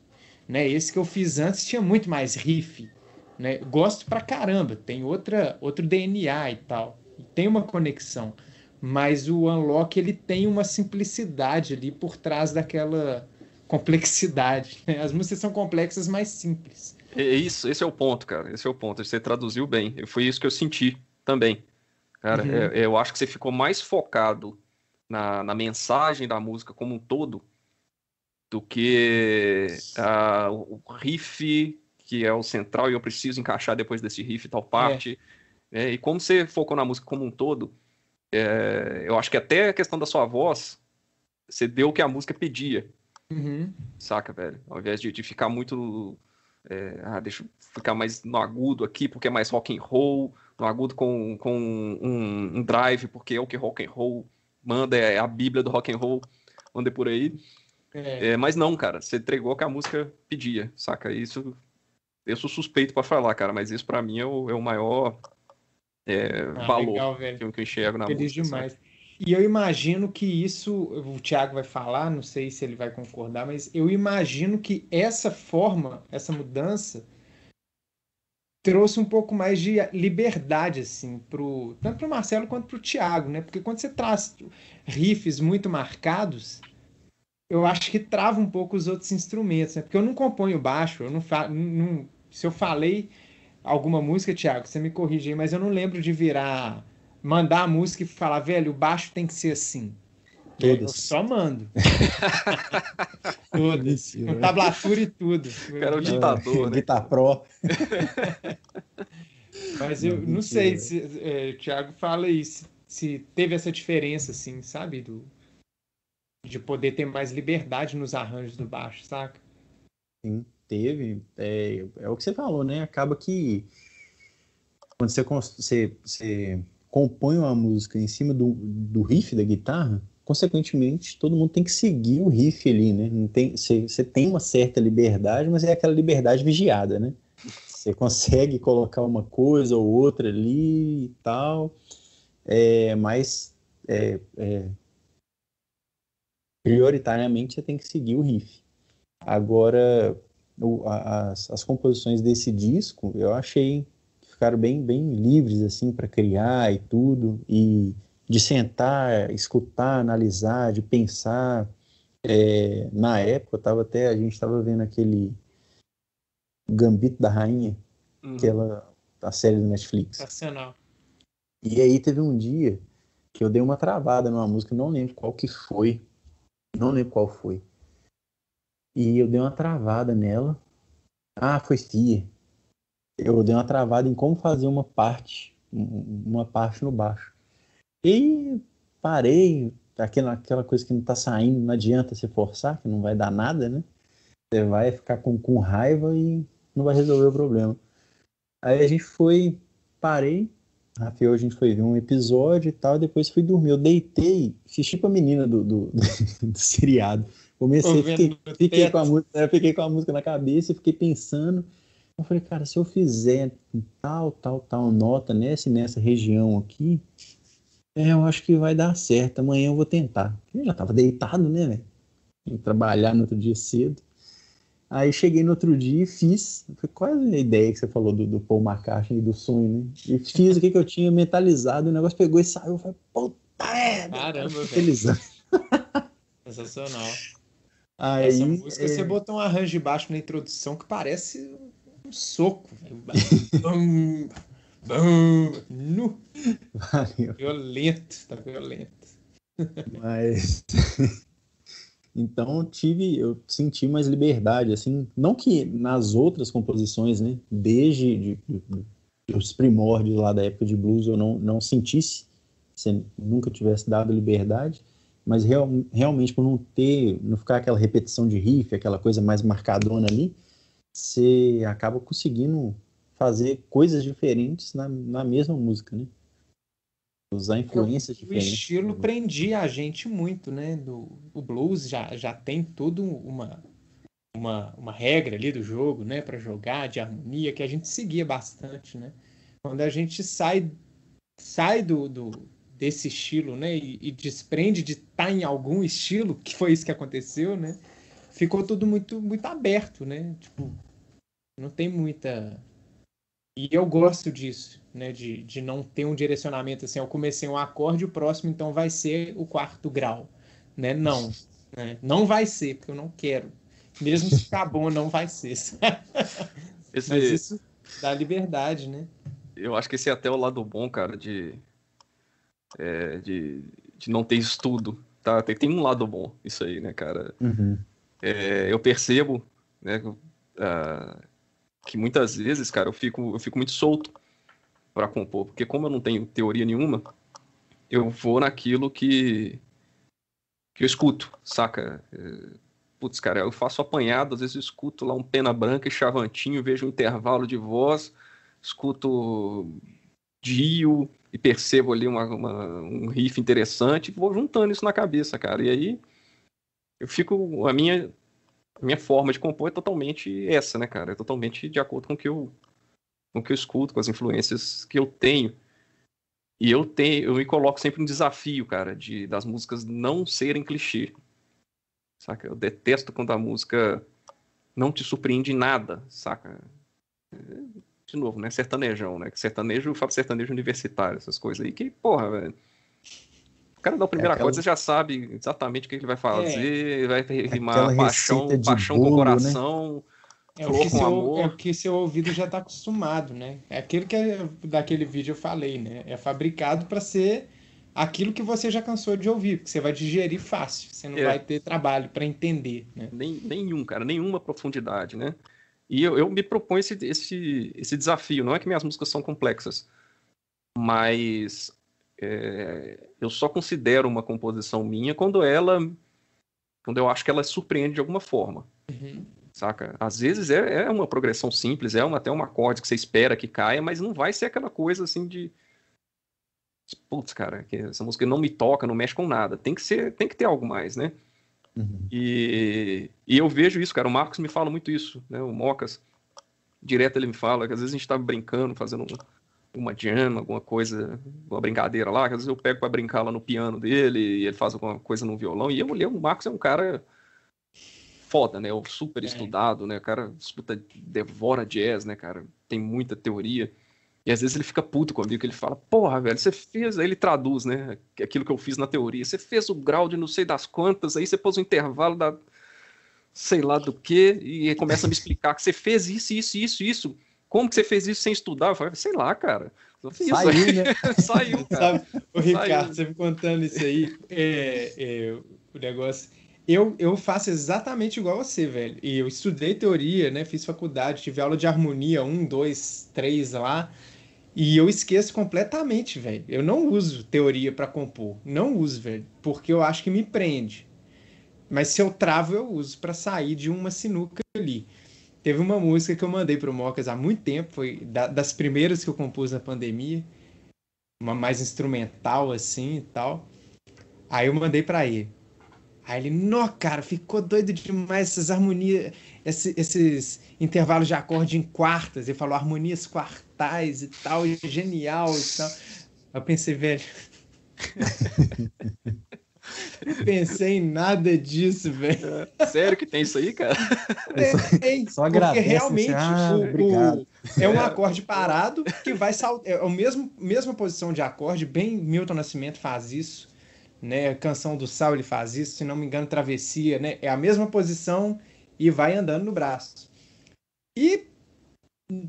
Speaker 1: Né? Esse que eu fiz antes tinha muito mais riff. Né? Gosto pra caramba, tem outra, outro DNA e tal. Tem uma conexão. Mas o Unlock ele tem uma simplicidade ali por trás daquela complexidade. Né? As músicas são complexas, mas simples.
Speaker 3: É, é isso, esse é o ponto, cara. Esse é o ponto. Você traduziu bem. Foi isso que eu senti também. Cara, uhum. eu, é, é, eu acho que você ficou mais focado na, na mensagem da música como um todo do que a, o riff que é o central e eu preciso encaixar depois desse riff tal parte. É. É, e como você focou na música como um todo, é, eu acho que até a questão da sua voz, você deu o que a música pedia. Uhum. Saca, velho? Ao invés de, de ficar muito é, ah, deixa eu ficar mais no agudo aqui, porque é mais rock and roll, no agudo com, com um, um drive, porque é o que rock and roll manda, é a bíblia do rock and roll, anda por aí. É. É, mas não, cara, você entregou o que a música pedia, saca? Isso eu sou suspeito para falar, cara, mas isso para mim é o, é o maior é, ah, valor legal, que, eu, que eu enxergo na Feliz música. Feliz
Speaker 1: demais. Sabe? E eu imagino que isso, o Thiago vai falar, não sei se ele vai concordar, mas eu imagino que essa forma, essa mudança, trouxe um pouco mais de liberdade, assim, pro, tanto para o Marcelo quanto para o Thiago, né? Porque quando você traz riffs muito marcados, eu acho que trava um pouco os outros instrumentos, né? Porque eu não componho baixo, eu não, fa não Se eu falei alguma música, Thiago, você me corrige aí, mas eu não lembro de virar mandar a música e falar, velho, o baixo tem que ser assim.
Speaker 2: Todas. Eu só
Speaker 1: mando. Todas. Com um né? tablatura e tudo. Era um é ditador, né?
Speaker 2: Guitar Pro.
Speaker 1: Mas eu não, não sei se é, o Thiago fala isso, se teve essa diferença, assim, sabe? Do, de poder ter mais liberdade nos arranjos do baixo, saca?
Speaker 2: Sim, teve. É, é o que você falou, né? Acaba que quando você, você, você compõe uma música em cima do, do riff da guitarra, consequentemente todo mundo tem que seguir o riff ali, né? Você tem, tem uma certa liberdade, mas é aquela liberdade vigiada, né? Você consegue colocar uma coisa ou outra ali e tal, é, mas é, é, prioritariamente você tem que seguir o riff. Agora, o, a, as, as composições desse disco eu achei ficaram bem, bem livres assim para criar e tudo e de sentar, escutar, analisar, de pensar. É, na época, tava até a gente estava vendo aquele Gambito da Rainha, uhum. que ela a série do Netflix. Arsenal. E aí teve um dia que eu dei uma travada numa música, não lembro qual que foi, não lembro qual foi. E eu dei uma travada nela. Ah, foi Fia eu dei uma travada em como fazer uma parte, uma parte no baixo. E parei, aquela, aquela coisa que não está saindo, não adianta se forçar, que não vai dar nada, né? Você vai ficar com, com raiva e não vai resolver o problema. Aí a gente foi, parei, a hoje a gente foi ver um episódio e tal, e depois fui dormir. Eu deitei, tipo a menina do, do, do seriado. Comecei, fiquei, fiquei, com a música, é, fiquei com a música na cabeça, fiquei pensando. Eu falei, cara, se eu fizer tal, tal, tal nota nessa nessa região aqui, é, eu acho que vai dar certo. Amanhã eu vou tentar. Eu já tava deitado, né, velho? trabalhar no outro dia cedo. Aí cheguei no outro dia e fiz. Foi quase a ideia que você falou do, do Paul McCartney e do sonho, né? E fiz o que, que eu tinha mentalizado. O negócio pegou e saiu. Eu falei, puta
Speaker 1: merda! Caramba, velho. Sensacional. Aí, Essa música é... você botou um arranjo de baixo na introdução que parece um soco. Bum, bum, nu. Valeu. Violento, tá violento.
Speaker 2: Mas. Então tive, eu senti mais liberdade, assim, não que nas outras composições, né, desde de, de, os primórdios lá da época de blues eu não, não sentisse, se nunca tivesse dado liberdade, mas real, realmente por não ter, não ficar aquela repetição de riff, aquela coisa mais marcadona ali, você acaba conseguindo fazer coisas diferentes na, na mesma música, né? Usar influências o, diferentes. O estilo
Speaker 1: né? prendia a gente muito, né? Do, o blues já, já tem toda uma, uma, uma regra ali do jogo, né? Para jogar, de harmonia, que a gente seguia bastante, né? Quando a gente sai, sai do, do desse estilo, né? E, e desprende de estar tá em algum estilo, que foi isso que aconteceu, né? Ficou tudo muito, muito aberto, né? Tipo, não tem muita. E eu gosto disso, né? De, de não ter um direcionamento assim. Eu comecei um acorde, o próximo então vai ser o quarto grau, né? Não, né? não vai ser porque eu não quero. Mesmo se ficar tá bom, não vai ser. Esse... Mas isso dá liberdade, né?
Speaker 3: Eu acho que esse é até o lado bom, cara, de é, de, de não ter estudo, tá? Tem, tem um lado bom isso aí, né, cara? Uhum. É, eu percebo, né? Uh, que muitas vezes, cara, eu fico, eu fico muito solto para compor, porque como eu não tenho teoria nenhuma, eu vou naquilo que, que eu escuto, saca? É, putz, cara, eu faço apanhado, às vezes escuto lá um pena branca e chavantinho, vejo um intervalo de voz, escuto Dio e percebo ali uma, uma, um riff interessante, vou juntando isso na cabeça, cara. E aí eu fico. A minha minha forma de compor é totalmente essa, né, cara? É totalmente de acordo com o que eu, com o que eu escuto, com as influências que eu tenho. E eu tenho, eu me coloco sempre um desafio, cara, de das músicas não serem clichê. Saca? Eu detesto quando a música não te surpreende em nada, saca? De novo, né? Sertanejão, né? Sertanejo, eu falo sertanejo universitário, essas coisas aí, que, porra, velho cara dá o primeiro é aquela... acorde, você já sabe exatamente o que ele vai fazer, é. vai rimar aquela paixão, paixão bolo, né? coração. Né? É, o que seu, amor. é o
Speaker 1: que seu ouvido já está acostumado, né? É aquilo que é, daquele vídeo eu falei, né? É fabricado para ser aquilo que você já cansou de ouvir, que você vai digerir fácil, você não é. vai ter trabalho para entender. Né? Nem, nenhum,
Speaker 3: cara, nenhuma profundidade, né? E eu, eu me proponho esse, esse, esse desafio. Não é que minhas músicas são complexas, mas é, eu só considero uma composição minha quando ela. Quando eu acho que ela surpreende de alguma forma. Uhum. Saca? Às vezes é, é, uma progressão simples, é uma, até um acorde que você espera que caia, mas não vai ser aquela coisa assim de. Putz, cara, que essa música não me toca, não mexe com nada. Tem que ser, tem que ter algo mais, né? Uhum. E, e eu vejo isso, cara. O Marcos me fala muito isso, né? O Mocas, direto ele me fala que às vezes a gente tá brincando, fazendo uma jam, alguma coisa, uma brincadeira lá, que às vezes eu pego para brincar lá no piano dele, e ele faz alguma coisa no violão, e eu olhei, o Marcos é um cara foda, né? Super é. estudado, né? O cara escuta, devora jazz, né, cara? Tem muita teoria. E às vezes ele fica puto comigo, que ele fala, porra, velho, você fez. Aí ele traduz, né? Aquilo que eu fiz na teoria. Você fez o grau de não sei das quantas, aí você pôs o um intervalo da sei lá do que, e começa a me explicar que você fez isso, isso, isso, isso. Como que você fez isso sem estudar? Eu falei,
Speaker 1: sei lá, cara. Saiu, né? Saiu, cara. Sabe, o Ricardo, Saiu. você me contando isso aí, é, é, o negócio. Eu, eu faço exatamente igual a você, velho. E eu estudei teoria, né? Fiz faculdade, tive aula de harmonia 1, 2, 3 lá. E eu esqueço completamente, velho. Eu não uso teoria para compor. Não uso, velho. Porque eu acho que me prende. Mas se eu travo, eu uso para sair de uma sinuca ali. Teve uma música que eu mandei pro Mocas há muito tempo, foi da, das primeiras que eu compus na pandemia, uma mais instrumental assim e tal. Aí eu mandei para ele. Aí ele, nó, cara, ficou doido demais essas harmonias, esses, esses, intervalos de acorde em quartas. Ele falou harmonias quartais e tal, genial e tal. Eu pensei, velho. Não pensei em nada disso, velho. É. Sério que tem isso aí, cara? Tem, só, só agradece, porque assim, realmente assim, ah, o, é um acorde parado que vai saltar. É a é mesmo, mesma posição de acorde, bem Milton Nascimento faz isso. Né? canção do Sal ele faz isso, se não me engano, Travessia, né? É a mesma posição e vai andando no braço. E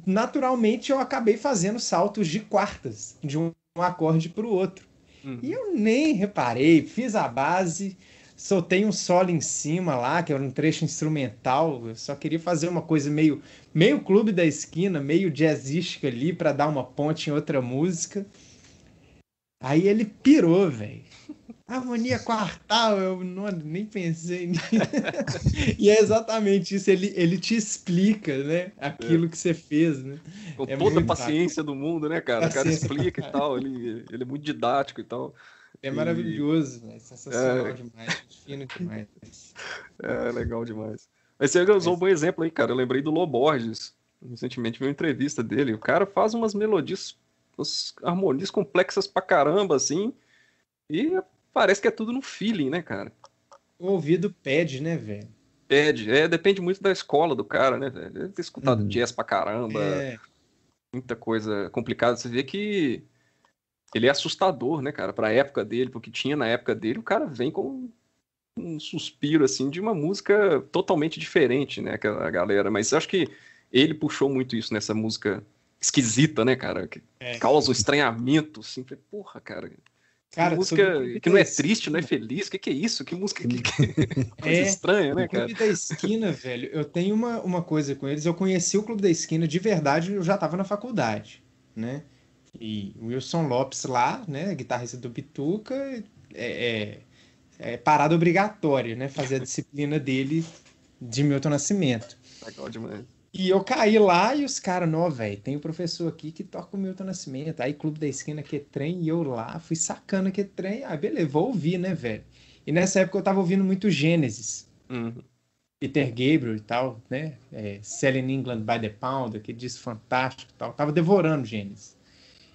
Speaker 1: naturalmente eu acabei fazendo saltos de quartas, de um acorde para o outro. Uhum. E eu nem reparei, fiz a base, soltei um solo em cima lá, que era um trecho instrumental. Eu só queria fazer uma coisa meio, meio clube da esquina, meio jazzística ali, para dar uma ponte em outra música. Aí ele pirou, velho harmonia quartal, eu não, nem pensei e é exatamente isso, ele, ele te explica, né, aquilo é. que você fez, né? Com é toda a paciência
Speaker 3: rápido. do mundo, né, cara? Paciência. O cara explica e tal, ele, ele é muito didático e tal. É maravilhoso, e... né? sensacional é...
Speaker 1: demais, fino demais. É, legal demais.
Speaker 3: Mas você usou um bom exemplo aí, cara, eu lembrei do Loborges, recentemente vi uma entrevista dele, o cara faz umas melodias, umas harmonias complexas pra caramba, assim, e parece que é tudo no feeling, né, cara? O ouvido pede, né, velho? Pede, é, depende muito da escola do cara, né, velho? Ele tem escutado uhum. jazz pra caramba, é. muita coisa complicada. Você vê que ele é assustador, né, cara, pra época dele, porque tinha na época dele, o cara vem com um suspiro, assim, de uma música totalmente diferente, né, aquela galera. Mas acho que ele puxou muito isso nessa música esquisita, né, cara? Que é. causa um estranhamento, assim. Porra, cara.
Speaker 1: Cara, que música que, que não é
Speaker 3: triste, não é feliz, o que, que é isso? Que música que, que...
Speaker 1: É, é, estranha, né, cara? O Clube da Esquina, velho, eu tenho uma, uma coisa com eles, eu conheci o Clube da Esquina de verdade, eu já estava na faculdade, né? E Wilson Lopes lá, né, guitarrista do Bituca, é, é, é parada obrigatória, né, fazer a disciplina dele de Milton Nascimento.
Speaker 3: Legal demais.
Speaker 1: E eu caí lá e os caras, não, velho, tem o um professor aqui que toca o Milton Nascimento. Aí Clube da Esquina que é trem, e eu lá fui sacando que é trem. Aí, beleza, vou ouvir, né, velho? E nessa época eu tava ouvindo muito Gênesis. Uhum. Peter Gabriel e tal, né? É, Selling England by the Pound, aquele disco fantástico e tal. tava devorando Gênesis.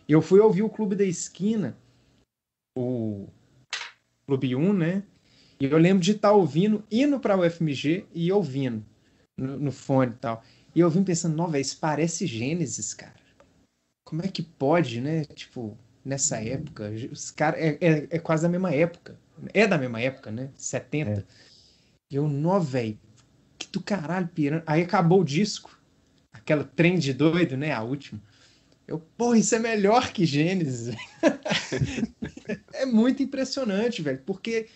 Speaker 1: E eu fui ouvir o Clube da Esquina, o Clube 1, né? E eu lembro de estar tá ouvindo, indo pra UFMG e ouvindo no, no fone e tal. E eu vim pensando, não, isso parece Gênesis, cara. Como é que pode, né? Tipo, nessa uhum. época, os caras. É, é, é, quase da mesma época. É da mesma época, né? 70. É. Eu, não, velho, que do caralho, pirando. Aí acabou o disco. Aquela trem de doido, né? A última. Eu, porra, isso é melhor que Gênesis. é muito impressionante, velho, porque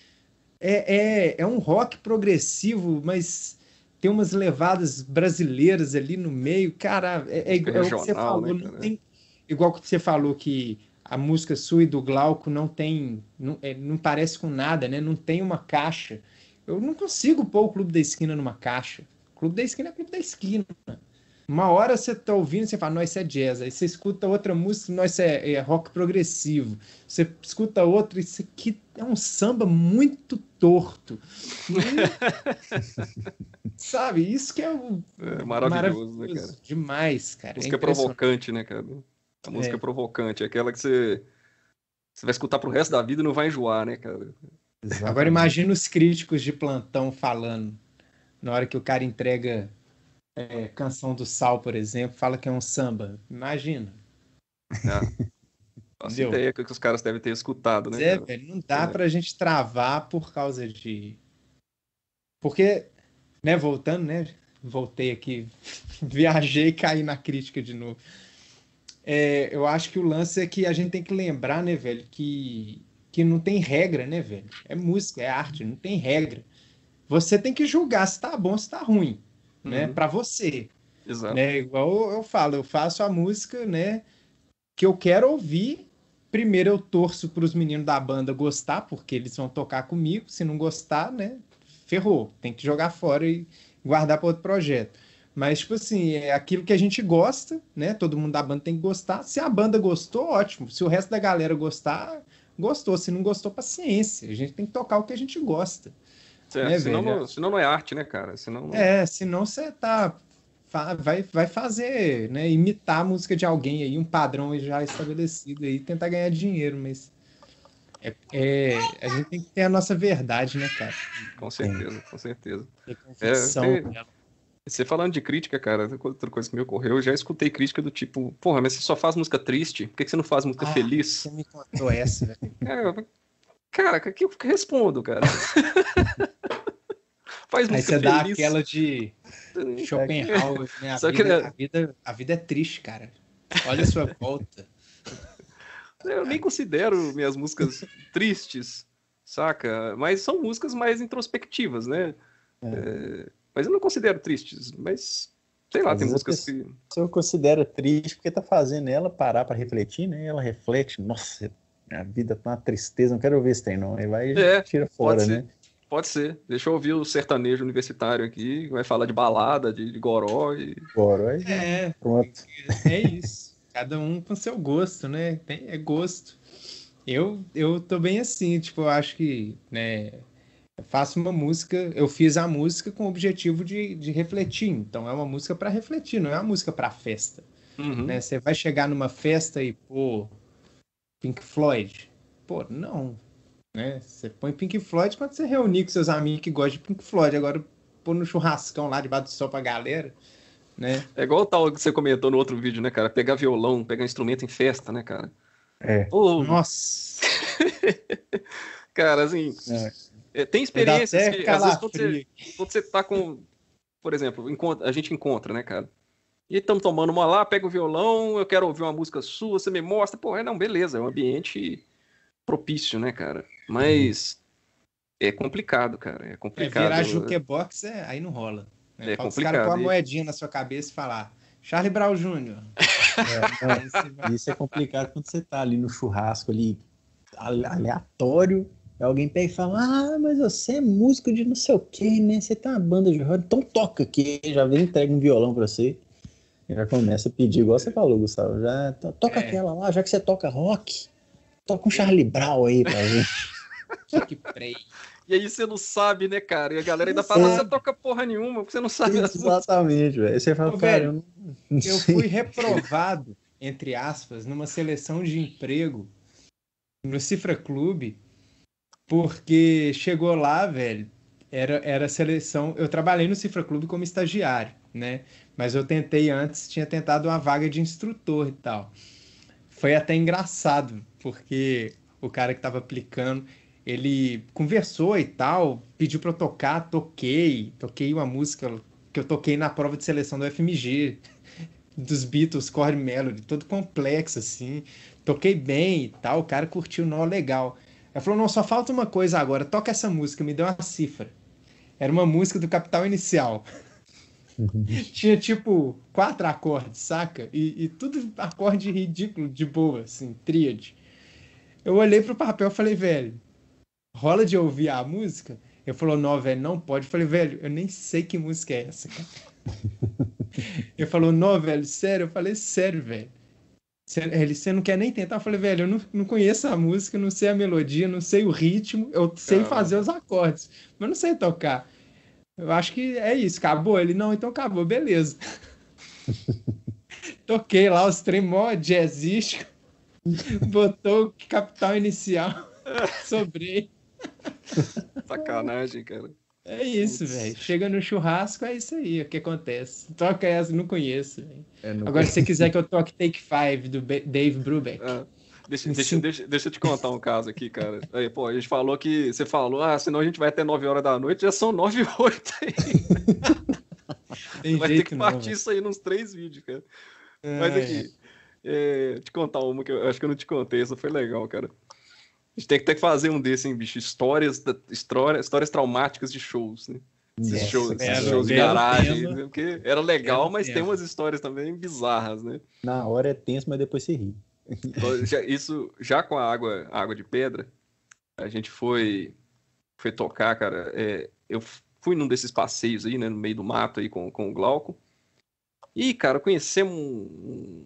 Speaker 1: é, é, é um rock progressivo, mas tem umas levadas brasileiras ali no meio, cara, é, é, igual, o que você falou, né, não tem, igual que você falou que a música sua e do Glauco não tem, não, é, não parece com nada, né? Não tem uma caixa. Eu não consigo pôr o Clube da Esquina numa caixa. Clube da Esquina é Clube da Esquina. Uma hora você tá ouvindo, você fala, não, isso é jazz. Aí você escuta outra música, não, isso é, é rock progressivo. Você escuta outra, isso aqui é um samba muito torto. E, sabe? Isso que é, o, é maravilhoso, né, maravilhoso, né, cara? Demais, cara. É música é provocante,
Speaker 3: né, cara? A música é. é. provocante, é aquela que você, você vai escutar pro resto da vida e não vai enjoar, né, cara? Exatamente. Agora imagina
Speaker 1: os críticos de plantão falando na hora que o cara entrega é, Canção do Sal, por exemplo, fala que é um samba. Imagina.
Speaker 3: É. Nossa ideia que os caras devem ter escutado, né? É, velho, não dá é. pra
Speaker 1: gente travar por causa de. Porque, né, voltando, né? Voltei aqui, viajei e caí na crítica de novo. É, eu acho que o lance é que a gente tem que lembrar, né, velho, que, que não tem regra, né, velho? É música, é arte, não tem regra. Você tem que julgar se tá bom, se tá ruim né? Uhum. Para você. Exato. Né? Igual eu falo, eu faço a música, né? Que eu quero ouvir. Primeiro eu torço para os meninos da banda gostar, porque eles vão tocar comigo. Se não gostar, né? Ferrou. Tem que jogar fora e guardar para outro projeto. Mas, tipo assim, é aquilo que a gente gosta, né? Todo mundo da banda tem que gostar. Se a banda gostou, ótimo. Se o resto da galera gostar, gostou. Se não gostou, paciência. A gente tem que tocar o que a gente gosta
Speaker 3: se é, né, senão, Não, senão não é arte, né, cara? Senão não... É,
Speaker 1: senão você tá. Vai, vai fazer, né? Imitar a música de alguém aí, um padrão já estabelecido aí, tentar ganhar dinheiro, mas. É, é, a gente tem que ter a nossa verdade, né, cara?
Speaker 3: Com certeza, com certeza. É, é você, né? você falando de crítica, cara, outra coisa que me ocorreu, eu já escutei crítica do tipo, porra, mas você só faz música triste, por que você não faz música ah, feliz? Você me
Speaker 1: contou essa, velho. É, cara, o que eu respondo, cara? Faz Aí você feliz. dá aquela de Schopenhauer, né? A, Só vida, que... Né- a, vida, a vida é triste, cara. Olha a sua volta. Eu nem considero minhas músicas tristes,
Speaker 3: saca? Mas são músicas mais introspectivas, né? É. É, mas eu não considero tristes, mas sei lá, mas tem músicas que.
Speaker 2: Se eu considero triste porque tá fazendo ela parar para refletir, né? Ela reflete, nossa, a vida tá uma tristeza, não quero ouvir isso tem não. Aí vai e é, tira fora, né?
Speaker 3: Pode ser. Deixa eu ouvir o sertanejo universitário aqui, vai falar de
Speaker 1: balada, de, de goró e.
Speaker 2: Goró é, é, pronto.
Speaker 1: É isso. Cada um com seu gosto, né? É gosto. Eu, eu tô bem assim, tipo, eu acho que, né, eu faço uma música, eu fiz a música com o objetivo de, de refletir, então é uma música para refletir, não é uma música para festa, uhum. né? Você vai chegar numa festa e, pô, Pink Floyd, pô, não, né? Você põe Pink Floyd quando você reunir com seus amigos que gostam de Pink Floyd. Agora, pôr no churrascão lá debaixo do sol pra galera.
Speaker 3: Né? É igual o tal que você comentou no outro vídeo, né, cara? Pegar violão, pegar instrumento em festa, né, cara?
Speaker 1: É. Oh. Nossa!
Speaker 3: cara, assim. É. é tem experiências que, às vezes, quando você, quando você tá com. Por exemplo, a gente encontra, né, cara? E estamos tomando uma lá, pega o violão, eu quero ouvir uma música sua, você me mostra. Pô, é não, beleza, é um ambiente propício, né, cara? Mas é complicado, cara. É, é complicado. É, virar
Speaker 1: jukebox, é, aí não rola. Né? É Fala complicado. Os caras pôr a moedinha na sua cabeça e falar, Charlie Brown Jr. É,
Speaker 2: é. isso é complicado quando você tá ali no churrasco ali, aleatório, alguém pega e fala, ah, mas você é músico de não sei o que, né? Você tem tá uma banda de rock, então toca aqui, já vem entrega um violão pra você. Já começa a pedir, igual você falou, Gustavo. Já toca é. aquela lá, já que você toca rock, toca um Charlie Brown aí pra gente
Speaker 3: que E aí você não sabe, né, cara? E a galera ainda fala, ah, você toca porra nenhuma, porque você não sabe.
Speaker 2: Exatamente, velho. Você fala, Ô, cara, velho, eu, não... eu fui
Speaker 1: reprovado, entre aspas, numa seleção de emprego no Cifra Clube, porque chegou lá, velho, era, era seleção. Eu trabalhei no Cifra Clube como estagiário, né? Mas eu tentei antes, tinha tentado uma vaga de instrutor e tal. Foi até engraçado, porque o cara que estava aplicando, ele conversou e tal, pediu para eu tocar, toquei, toquei uma música que eu toquei na prova de seleção do FMG, dos Beatles, Core Melody, todo complexo assim, toquei bem e tal, o cara curtiu, nó legal. Ela falou, não, só falta uma coisa agora, toca essa música, me deu uma cifra. Era uma música do Capital Inicial. Uhum. Tinha tipo quatro acordes, saca? E, e tudo acorde ridículo, de boa, assim, tríade. Eu olhei pro papel e falei, velho, rola de ouvir a música? Ele falou, não, velho, não pode. Eu falei, velho, eu nem sei que música é essa, cara. ele falou, não, velho, sério? Eu falei, sério, velho. Ele, você não quer nem tentar? Eu falei, velho, eu não, não conheço a música, não sei a melodia, não sei o ritmo, eu sei fazer os acordes, mas não sei tocar. Eu acho que é isso, acabou. Ele, não, então acabou, beleza. Toquei lá os trem mó jazzístico, botou o capital inicial, sobrei.
Speaker 3: Sacanagem, cara. É isso, velho.
Speaker 1: Chega no churrasco, é isso aí, é o que acontece. Toca essa, não conheço. É, não Agora, conheço. se você quiser que eu toque Take Five do Be Dave Brubeck. É.
Speaker 3: Deixa, deixa, deixa, deixa, eu te contar um caso aqui, cara. Aí, pô, a gente falou que. Você falou, ah, senão a gente vai até 9 horas da noite, já são 9 e 8 aí. vai ter que não, partir véio. isso aí nos três vídeos, cara. Ai. É. Mas aqui, é, te contar uma que eu acho que eu não te contei, isso foi legal, cara. A gente tem que ter que fazer um desse, hein, bicho? Histórias, histórias, histórias traumáticas de shows, né? Esses yes, shows, esses era, shows de garagem, né? porque era legal, era mas tem umas histórias também bizarras, né?
Speaker 2: Na hora é tenso, mas depois se ri.
Speaker 3: Isso, já com a água, a água de pedra, a gente foi, foi tocar, cara. É, eu fui num desses passeios aí, né, no meio do mato aí com, com o Glauco. E, cara, conhecemos um,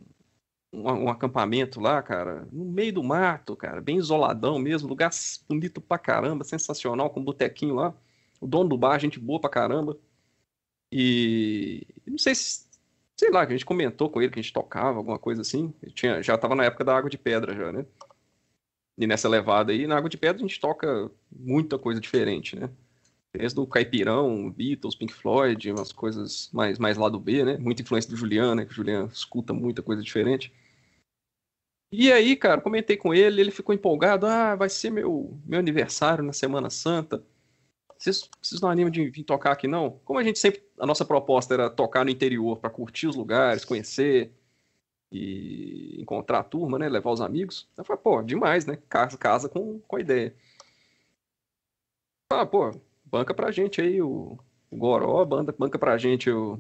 Speaker 3: um, um, acampamento lá, cara, no meio do mato, cara, bem isoladão mesmo, lugar bonito pra caramba, sensacional, com um botequinho lá. O dono do bar, gente boa pra caramba. E não sei se, sei lá, que a gente comentou com ele que a gente tocava, alguma coisa assim. Eu tinha, já tava na época da água de pedra já, né? E nessa levada aí, na água de pedra a gente toca muita coisa diferente, né? Desde o Caipirão, Beatles, Pink Floyd, umas coisas mais, mais do B, né? Muita influência do Julian, né? Que o Julian escuta muita coisa diferente. E aí, cara, comentei com ele, ele ficou empolgado. Ah, vai ser meu, meu aniversário na Semana Santa. Vocês, vocês não animam de vir tocar aqui, não? Como a gente sempre. A nossa proposta era tocar no interior para curtir os lugares, conhecer e encontrar a turma, né? Levar os amigos. Eu falei, pô, demais, né? Casa, casa com, com a ideia. Ah, pô, banca pra gente aí o, o Goró, banda, banca pra gente o,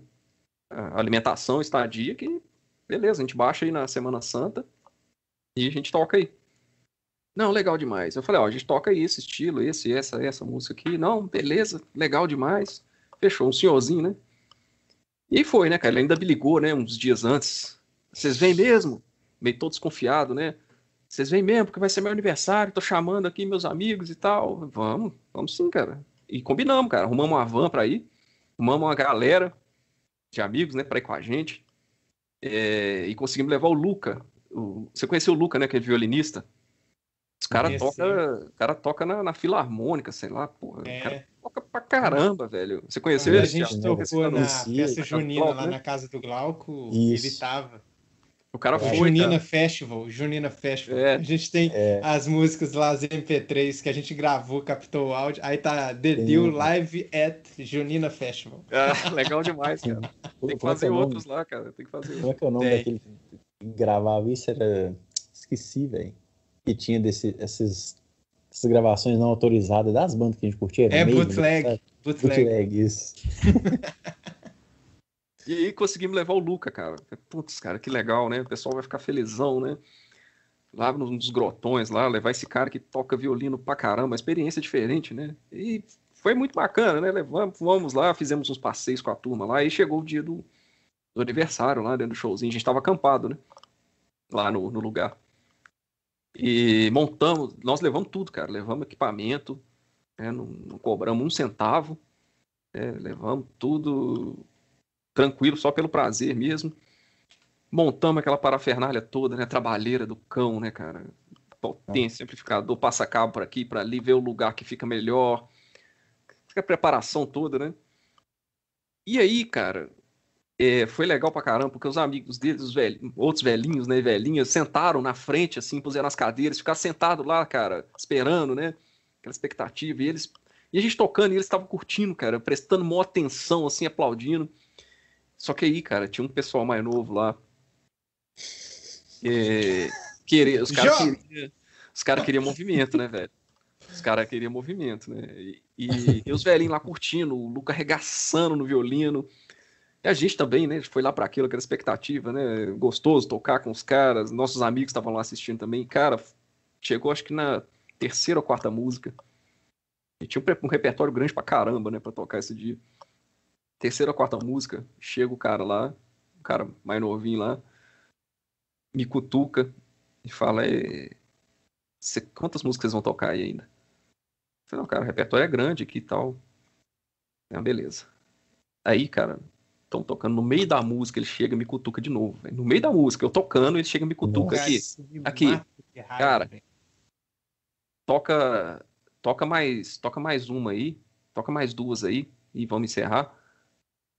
Speaker 3: a alimentação, estadia, que beleza, a gente baixa aí na Semana Santa e a gente toca aí. Não, legal demais. Eu falei, ó, a gente toca aí esse estilo, esse, essa, essa música aqui. Não, beleza, legal demais. Fechou, um senhorzinho, né? E foi, né, cara? Ele ainda me ligou, né, uns dias antes. Vocês vêm mesmo? Meio todo desconfiado, né? Vocês vêm mesmo, porque vai ser meu aniversário, tô chamando aqui meus amigos e tal. Vamos, vamos sim, cara e combinamos, cara. Arrumamos uma van para ir, arrumamos uma galera de amigos, né, para ir com a gente. É, e conseguimos levar o Luca. O, você conheceu o Luca, né, que é violinista? Os caras toca, cara toca na, na filarmônica, sei lá, porra. É. O cara é. toca pra caramba, velho. Você conhecia ele? A gente tocou na peça junina lá na
Speaker 1: casa do Glauco, Isso. ele tava. O cara é. foi. Junina cara. Festival, Junina Festival. É. A gente tem é. as músicas lá, as MP3 que a gente gravou, captou o áudio. Aí tá The Deal Live at Junina Festival. Ah,
Speaker 2: legal demais, cara. Tem que é fazer outros
Speaker 3: lá, cara. Tem que fazer Como é que é o nome tem.
Speaker 2: daquele que gravava isso? Era. Esqueci, velho. Que tinha desse, esses, essas gravações não autorizadas das bandas que a gente curtia. É, bootleg. Né? Bootleg. bootleg. isso.
Speaker 3: E aí conseguimos levar o Luca, cara. Putz, cara, que legal, né? O pessoal vai ficar felizão, né? Lá nos, nos grotões, lá, levar esse cara que toca violino pra caramba, experiência diferente, né? E foi muito bacana, né? Levamos, fomos lá, fizemos uns passeios com a turma lá, e chegou o dia do, do aniversário lá, dentro né, do showzinho. A gente tava acampado, né? Lá no, no lugar. E montamos, nós levamos tudo, cara. Levamos equipamento, né? não, não cobramos um centavo. É, levamos tudo, tranquilo, só pelo prazer mesmo. Montamos aquela parafernália toda, né? Trabalheira do cão, né, cara? Potência, amplificador, passa cabo por aqui, para ali, ver o lugar que fica melhor. Fica a preparação toda, né? E aí, cara, é, foi legal pra caramba, porque os amigos deles, os velhinhos, outros velhinhos, né, velhinhas, sentaram na frente, assim, puseram as cadeiras, ficaram sentados lá, cara, esperando, né, aquela expectativa, e eles, e a gente tocando, e eles estavam curtindo, cara, prestando maior atenção, assim, aplaudindo, só que aí, cara, tinha um pessoal mais novo lá. É, querer, os caras queriam cara queria movimento, né, velho? Os caras queriam movimento, né? E, e, os velhinhos lá curtindo, o Luca arregaçando no violino. E a gente também, né? Foi lá para aquilo, aquela expectativa, né? Gostoso tocar com os caras. Nossos amigos estavam lá assistindo também. Cara, chegou acho que na terceira ou quarta música. E tinha um, um repertório grande pra caramba, né? Pra tocar esse dia terceira ou quarta música, chega o cara lá, o cara mais novinho lá, me cutuca e fala: cê, quantas músicas vocês vão tocar aí ainda? Eu falei, não, cara, o repertório é grande aqui e tal. uma ah, beleza. Aí, cara, estão tocando no meio da música, ele chega e me cutuca de novo. Véio. No meio da música, eu tocando, ele chega e me cutuca Nossa, aqui. Aqui. Raiva, cara, véio. toca toca mais, toca mais uma aí, toca mais duas aí e vamos encerrar.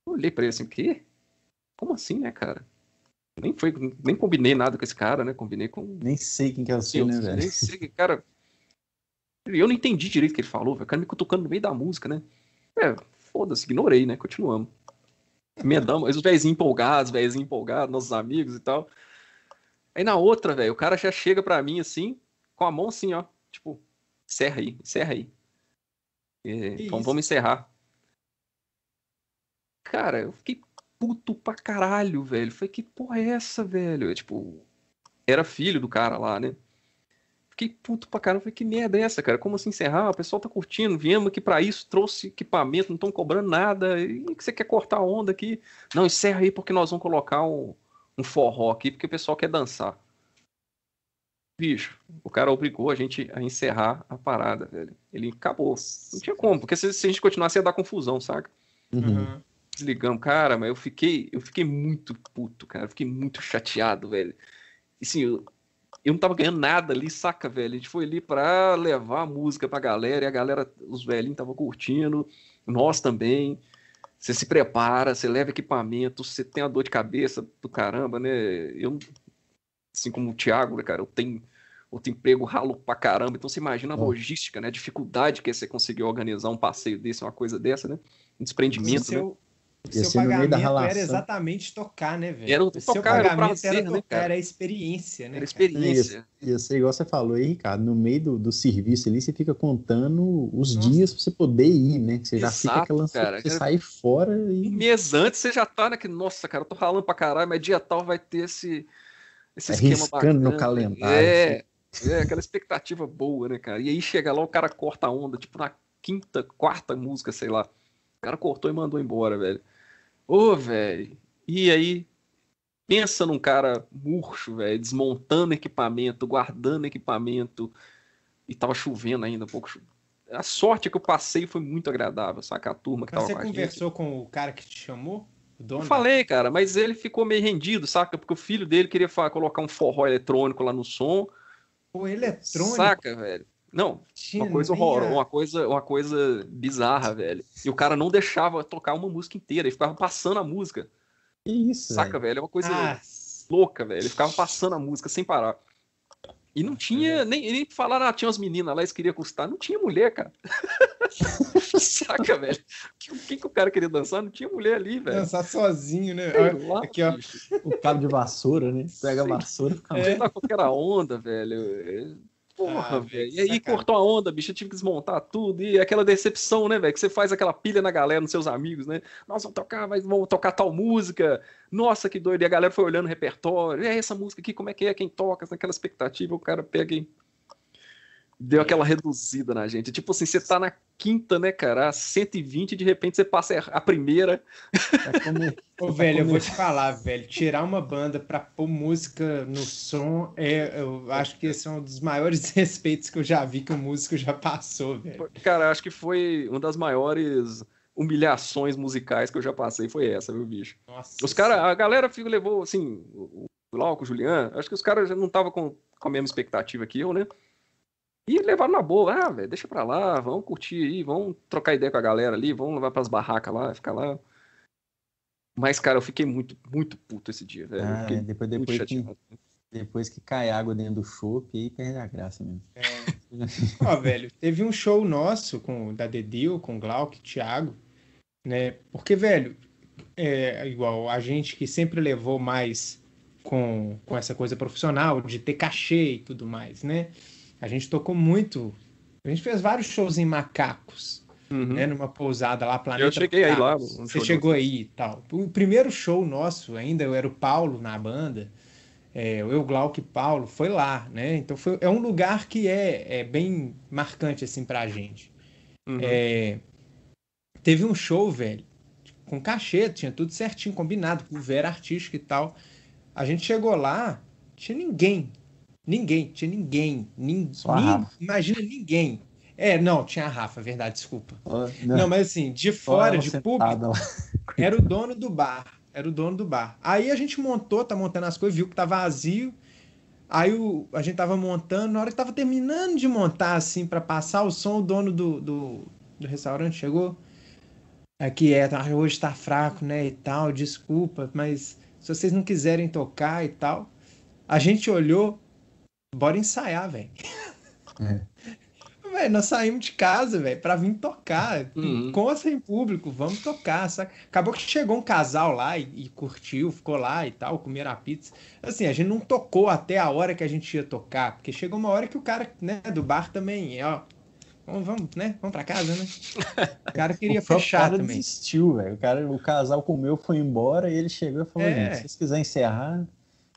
Speaker 3: Eu olhei pra ele assim, quê? Como assim, né, cara? Nem foi, nem combinei nada com esse cara, né? Combinei com.
Speaker 2: Nem sei quem que é o seu, né, velho? Nem sei,
Speaker 3: cara. Eu não entendi direito o que ele falou, velho. O cara me cutucando no meio da música, né? É, foda-se, ignorei, né? Continuamos. Medamos, os velhinhos empolgados, velhinhos empolgados, nossos amigos e tal. Aí na outra, velho, o cara já chega pra mim assim, com a mão assim, ó. Tipo, encerra aí, encerra aí. É, então isso? vamos encerrar. Cara, eu fiquei puto pra caralho, velho. foi que porra é essa, velho? Eu, é, tipo, era filho do cara lá, né? Fiquei puto pra caralho. Falei, que merda é essa, cara? Como assim encerrar? O pessoal tá curtindo. Viemos aqui pra isso, trouxe equipamento, não estão cobrando nada. E que você quer cortar a onda aqui? Não, encerra aí porque nós vamos colocar um, um forró aqui, porque o pessoal quer dançar. Bicho, o cara obrigou a gente a encerrar a parada, velho. Ele acabou. Não tinha como, porque se, se a gente continuasse ia dar confusão, saca? Uhum. uhum desligamos. Cara, mas eu fiquei, eu fiquei muito puto, cara. Eu fiquei muito chateado, velho. E sim, eu, eu não tava ganhando nada ali, saca, velho? A gente foi ali pra levar a música pra galera, e a galera, os velhinhos estavam curtindo, nós também. Você se prepara, você leva equipamento, você tem a dor de cabeça do caramba, né? Eu, assim como o Thiago, né, cara, eu tenho outro emprego ralo pra caramba, então você imagina a é. logística, né? A dificuldade que é você conseguir organizar um passeio desse, uma coisa dessa, né? Um desprendimento, né? Ia seu pagamento
Speaker 2: era
Speaker 1: exatamente tocar, né, velho? Era o tocar, seu pagamento era, prazer, né, era tocar, né, era experiência, né? Era experiência.
Speaker 2: Ia ser igual você falou aí, Ricardo, no meio do, do serviço ali, você fica contando os Nossa. dias pra você poder ir, né? Que você Exato, já fica aquela cara, você cara, sai fora e. Um
Speaker 3: mês antes você já tá né, Que Nossa, cara, eu tô ralando pra caralho, mas dia tal vai ter esse, esse esquema bacana. no calendário. É, assim. é, aquela expectativa boa, né, cara? E aí chega lá, o cara corta a onda, tipo, na quinta, quarta música, sei lá. O cara cortou e mandou embora, velho. Ô, velho. E aí, pensa num cara murcho, velho, desmontando equipamento, guardando equipamento. E tava chovendo ainda, um pouco. A sorte é que eu passei foi muito agradável, saca? A turma que mas tava com a gente. Você
Speaker 1: conversou com o cara que te chamou? Eu
Speaker 3: falei, cara, mas ele ficou meio rendido, saca? Porque o filho dele queria colocar um forró eletrônico lá no som.
Speaker 1: Pô, eletrônico? Saca,
Speaker 3: velho? Não,
Speaker 1: uma coisa horror, é. uma
Speaker 3: coisa, uma coisa bizarra, velho. E o cara não deixava tocar uma música inteira, ele ficava passando a música. Que isso, Saca, velho? É uma coisa ah. louca, velho. Ele ficava passando a música sem parar. E não tinha, uhum. nem, nem falaram, ah, tinha umas meninas lá, eles queriam custar. Não tinha mulher, cara. Saca, velho? O que, que, que, o cara queria dançar? Não tinha mulher ali, velho. Dançar
Speaker 2: sozinho, né? Ah, lá, Aqui, ó. Bicho. O cabo de vassoura, né? Pega a vassoura. Fica é.
Speaker 3: qualquer onda, velho. É, Porra, ah, velho. E né, aí sacado. cortou a onda, bicho. Eu tive que desmontar tudo. E aquela decepção, né, velho? Que você faz aquela pilha na galera, nos seus amigos, né? Nós vamos tocar, mas vamos tocar tal música. Nossa, que doido. E a galera foi olhando o repertório. E essa música aqui, como é que é? Quem toca? Naquela expectativa, o cara pega e deu aquela reduzida na gente. Tipo assim, você tá na quinta, né, cara? A 120, de repente você passa a primeira.
Speaker 1: Tá como... Ô, é velho, eu vou te falar, velho. Tirar uma banda pra pôr música no som, é, eu acho que esse é um dos maiores respeitos que eu já vi que o músico já passou, velho. Cara,
Speaker 3: acho que foi uma das maiores humilhações musicais que eu já passei foi essa, viu, bicho? Nossa. Os caras, a galera fico, levou, assim, o Glauco, o Julian, acho que os caras já não estavam com, com a mesma expectativa que eu, né? E levaram na boa, ah, velho, deixa pra lá, vamos curtir aí, vamos trocar ideia com a galera ali, vamos levar pras barracas lá, ficar lá.
Speaker 2: Mas, cara, eu fiquei muito, muito puto
Speaker 3: esse dia, velho. Ah, é, depois, depois, que,
Speaker 2: depois que cai água
Speaker 1: dentro do show, aí perde a graça mesmo. É. Ó, velho, teve um show nosso com, da The Deal, com Glauc, Thiago, né? Porque, velho, é igual a gente que sempre levou mais com, com essa coisa profissional, de ter cachê e tudo mais, né? A gente tocou muito. A gente fez vários shows em Macacos, uhum. né? Numa pousada lá, Planeta Eu cheguei Macacos. aí lá. Um Você chegou aí e tal. O primeiro show nosso ainda, eu era o Paulo na banda. É, eu, Glauco e Paulo, foi lá, né? Então foi, é um lugar que é, é bem marcante, assim, pra gente. Uhum. É, teve um show, velho, com cachê, tinha tudo certinho, combinado, com o Vera Artística e tal. A gente chegou lá, tinha ninguém Ninguém, tinha ninguém. ninguém imagina ninguém. É, não, tinha a Rafa, é verdade, desculpa. Oh, não. Né? não. mas assim, de fora, de público, era o dono do bar. Era o dono do bar. Aí a gente montou, tá montando as coisas, viu que tá vazio. Aí o, a gente tava montando, na hora que tava terminando de montar, assim, para passar o som, o dono do, do, do restaurante chegou. Aqui é, é tá, hoje tá fraco, né, e tal, desculpa, mas se vocês não quiserem tocar e tal. A gente olhou, bora ensaiar, velho. É. nós saímos de casa, velho, pra vir tocar. Uhum. Com ou sem público, vamos tocar, saca? Acabou que chegou um casal lá e, e, curtiu, ficou lá e tal, comeram a pizza. Assim, a gente não tocou até a hora que a gente ia tocar, porque chegou uma hora que o cara, né, do bar também, é, ó. Vamos, vamos, né? Vamos pra casa, né? O cara queria o fechar cara também.
Speaker 2: Desistiu, velho. O, cara, o casal comeu, foi embora e ele chegou e falou: é. se vocês quiserem encerrar.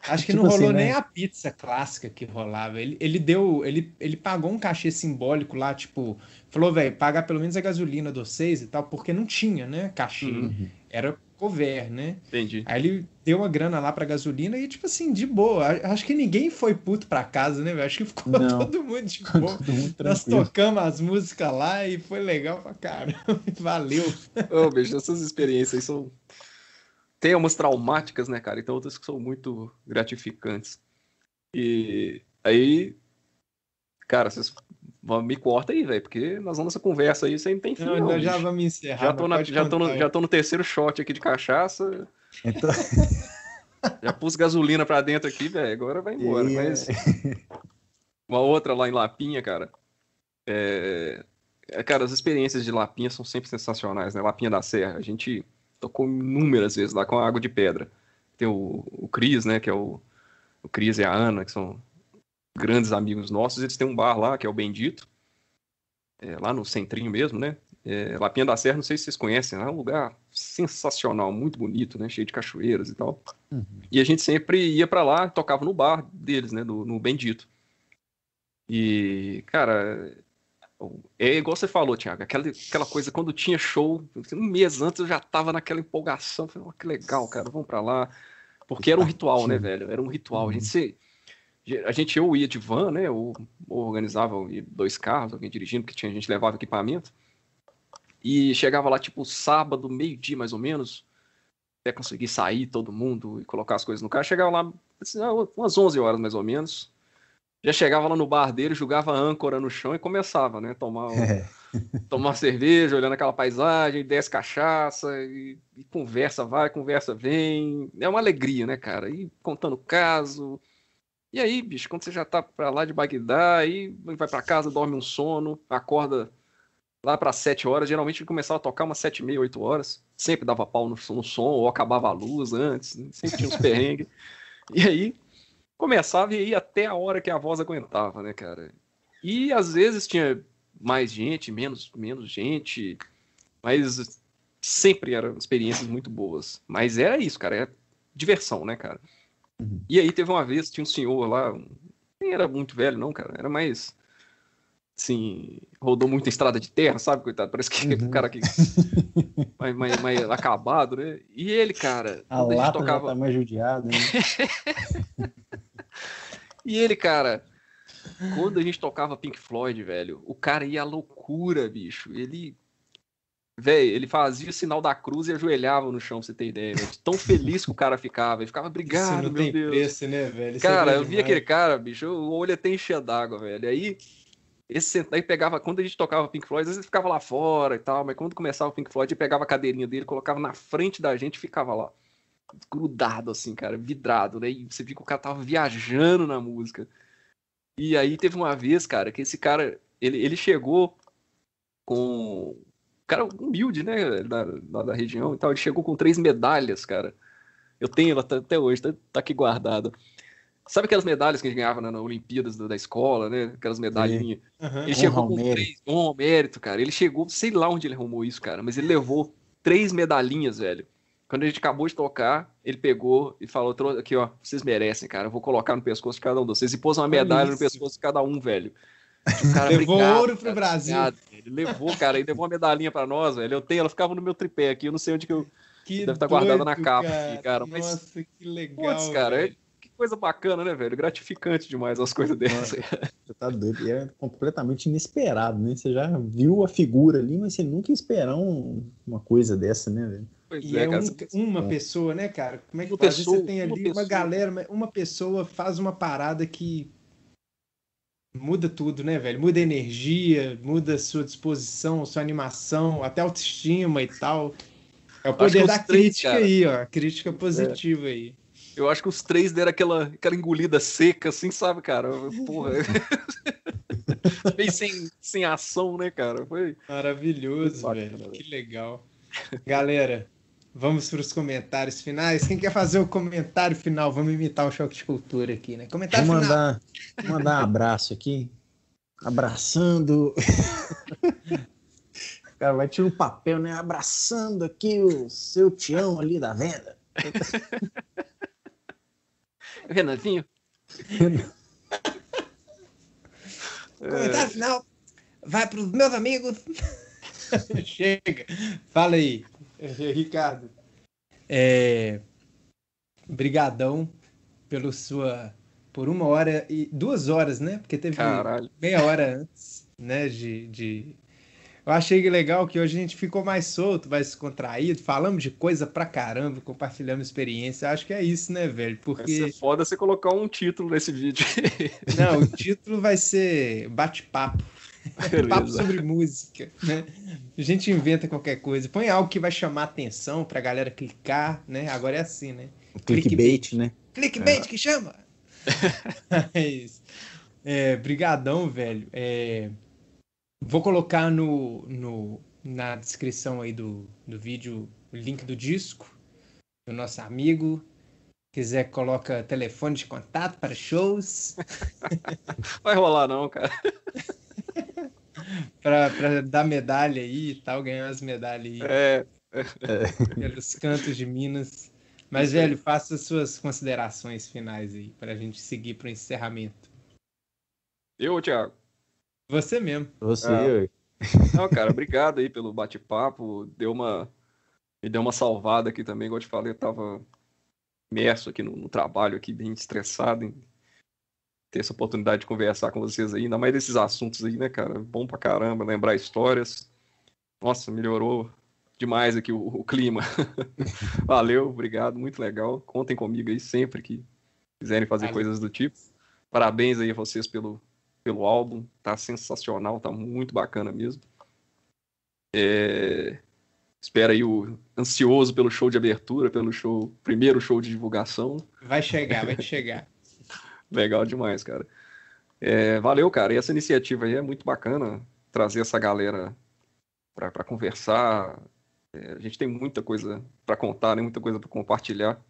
Speaker 2: Acho que tipo não rolou assim, né? nem a
Speaker 1: pizza clássica que rolava. Ele, ele deu, ele, ele pagou um cachê simbólico lá, tipo, falou, velho, pagar pelo menos a gasolina dos seis e tal, porque não tinha, né, cachê. Uhum. Era cover, né? Entendi. Aí ele deu uma grana lá pra gasolina e, tipo assim, de boa. Acho que ninguém foi puto pra casa, né, velho? Acho que ficou não. todo mundo de boa. Nós tocamos as músicas lá e foi legal pra caramba. Valeu. Ô, bicho, essas experiências aí são
Speaker 3: tem umas traumáticas, né, cara? Então outras que são muito gratificantes. E aí, cara, vocês me corta aí, velho, porque nós vamos nessa conversa aí, você não tem fim. Não, então não já vamos
Speaker 1: encerrar. Já tô, na, já, tô no, já
Speaker 3: tô no terceiro shot aqui de cachaça. Então... já pus gasolina pra dentro aqui, velho, agora vai embora. E... Mas... É. Uma outra lá em Lapinha, cara. É, é... Cara, as experiências de Lapinha são sempre sensacionais, né? Lapinha da Serra. A gente tocou inúmeras vezes lá com a Água de Pedra. Tem o, o Cris, né, que é o, o Cris e a Ana, que são grandes amigos nossos, eles têm um bar lá, que é o Bendito, é, lá no centrinho mesmo, né, é, Lapinha da Serra, não sei se vocês conhecem, é um lugar sensacional, muito bonito, né, cheio de cachoeiras e tal. Uhum. E a gente sempre ia para lá, tocava no bar deles, né, no Bendito. E, cara, é igual você falou, Tiago, aquela, aquela coisa, quando tinha show, um mês antes eu já tava naquela empolgação, falei, oh, que legal, cara, vamos pra lá. Porque era um ritual, né, velho? Era um ritual. A gente, uhum. se, a gente eu ia de van, né? Ou, ou organizava dois carros, alguém dirigindo, porque tinha, a gente levava equipamento. E chegava lá, tipo, sábado, meio-dia mais ou menos, até conseguir sair todo mundo e colocar as coisas no carro. Chegava lá assim, ah, umas 11 horas mais ou menos já chegava lá no bar dele, jogava âncora no chão e começava, né? Tomar, um, é. tomar cerveja, olhando aquela paisagem, desce cachaça, e, e, conversa vai, conversa vem. É uma alegria, né, cara? E contando caso. E aí, bicho, quando você já tá pra lá de Bagdá, aí vai para casa, dorme um sono, acorda lá para sete horas, geralmente começava a tocar umas sete e meia, oito horas. Sempre dava pau no, no som, ou acabava a luz antes, né? sempre tinha uns perrengues. E aí, começava e ia até a hora que a voz aguentava, né, cara? E às vezes tinha mais gente, menos, menos gente, mas sempre eram experiências muito boas. Mas era isso, cara, era diversão, né, cara? Uhum. E aí teve uma vez, tinha um senhor lá, nem era muito velho, não, cara, era mais. Assim, rodou muito em estrada de terra, sabe, coitado? Parece que uhum. um cara que. mais, mais, mais, acabado, né? E ele, cara. A lata tocava... já tá mais
Speaker 2: judiado, né? E ele,
Speaker 3: cara, quando a gente tocava Pink Floyd, velho, o cara ia à loucura, bicho. Ele. velho ele fazia o sinal da cruz e ajoelhava no chão, pra você ter ideia, velho. Tão feliz que o cara ficava. Ele ficava, obrigado, Isso não meu tem Deus. Preço, né, velho? É cara, é eu vi aquele cara, bicho, o olho até enchia d'água, velho. Aí, esse aí pegava, quando a gente tocava Pink Floyd, às vezes ele ficava lá fora e tal, mas quando começava o Pink Floyd, ele pegava a cadeirinha dele, colocava na frente da gente e ficava lá grudado, assim, cara, vidrado, né? E você viu que o cara tava viajando na música. E aí teve uma vez, cara, que esse cara, ele, ele chegou com. Cara humilde, né? Da, da, da região e tal. Ele chegou com três medalhas, cara. Eu tenho ela até hoje, tá, tá aqui guardada. Sabe aquelas medalhas que a gente ganhava na, na Olimpíadas da, da, escola, né? Aquelas medalhinhas. Uhum. Ele chegou com três. mérito, cara. Ele chegou, sei lá onde ele arrumou isso, cara, mas ele levou três medalhinhas, velho. Quando a gente acabou de tocar, ele pegou e falou: aqui, ó, vocês merecem, cara. Eu vou colocar no pescoço de cada um de vocês. E pôs uma medalha no pescoço de cada um, velho. Cara, levou obrigado, ouro pro cara, Brasil. Obrigado.
Speaker 1: Ele levou,
Speaker 3: cara, e levou uma medalhinha para nós, velho. Eu tenho, ela ficava no meu tripé aqui, eu não sei onde que eu. Que Deve estar tá guardada na capa cara. aqui, cara. Mas, Nossa,
Speaker 1: que legal. Putz, cara,
Speaker 3: velho. que coisa bacana, né, velho? Gratificante demais as
Speaker 1: coisas dessas. Você
Speaker 2: tá doido. E é completamente inesperado, né? Você já viu a figura ali, mas você nunca ia esperar um, uma coisa dessa, né, velho?
Speaker 1: Pois e é, é cara, um, uma é. pessoa, né, cara? Como é que faz? Pessoa, você tem ali uma, uma galera, uma pessoa faz uma parada que muda tudo, né, velho? Muda a energia, muda a sua disposição, sua animação, até autoestima e tal. É o poder é da crítica aí, ó. Crítica é. positiva é. aí.
Speaker 3: Eu acho que os três deram aquela, aquela engolida seca, assim, sabe, cara?
Speaker 1: Porra. sem, sem ação, né, cara? Foi. Maravilhoso, Foi velho. que legal. Galera, Vamos para os comentários finais. Quem quer fazer o comentário final? Vamos imitar o choque de cultura aqui, né? Comentário vou mandar, final. mandar um abraço aqui. Abraçando.
Speaker 2: o cara vai tirar um papel, né? Abraçando aqui o seu tião ali da venda. Renanzinho?
Speaker 1: comentário final vai para os meus amigos. Chega. Fala aí. É, Ricardo. É, brigadão pelo sua por uma hora e duas horas, né? Porque teve Caralho. meia hora antes, né? De, de, eu achei legal que hoje a gente ficou mais solto, mais contraído, falamos de coisa pra caramba, compartilhamos experiência. Acho que é isso, né, velho? Porque vai ser foda você colocar um título nesse vídeo. Não, o título vai ser bate-papo.
Speaker 2: papo sobre
Speaker 1: música, né? A gente inventa qualquer coisa. Põe algo que vai chamar atenção pra galera clicar, né? Agora é assim, né?
Speaker 2: Clickbait, clickbait né?
Speaker 1: Clickbait é. que chama! Mas, é, é, brigadão, velho. É, vou colocar no, no, na descrição aí do, do vídeo o link do disco do nosso amigo. Quiser, coloca telefone de contato para shows. Vai rolar não, cara pra, pra dar medalha aí e tal, ganhar umas medalhas aí. É. Pelos cantos de Minas. Mas, velho, faça suas considerações finais aí, pra gente seguir pro encerramento. Eu, Thiago? Você mesmo. Você, ah. eu. Não, cara,
Speaker 3: obrigado aí pelo bate-papo. Deu uma. Me deu uma salvada aqui também, igual eu te falei, eu tava imerso aqui no, no trabalho, aqui, bem estressado, ter essa oportunidade de conversar com vocês aí, ainda mais desses assuntos aí, né, cara? Bom pra caramba, lembrar histórias. Nossa, melhorou demais aqui o, o clima. Valeu, obrigado, muito legal. Contem comigo aí sempre que quiserem fazer Valeu. coisas do tipo. Parabéns aí a vocês pelo, pelo álbum, tá sensacional, tá muito bacana mesmo. É... Espera aí o ansioso pelo show de abertura, pelo show, primeiro show de divulgação.
Speaker 1: Vai chegar, vai chegar.
Speaker 3: Legal demais, cara. É, valeu, cara. E essa iniciativa aí é muito bacana trazer essa galera para conversar. É, a gente tem muita coisa para contar, né? muita coisa para compartilhar.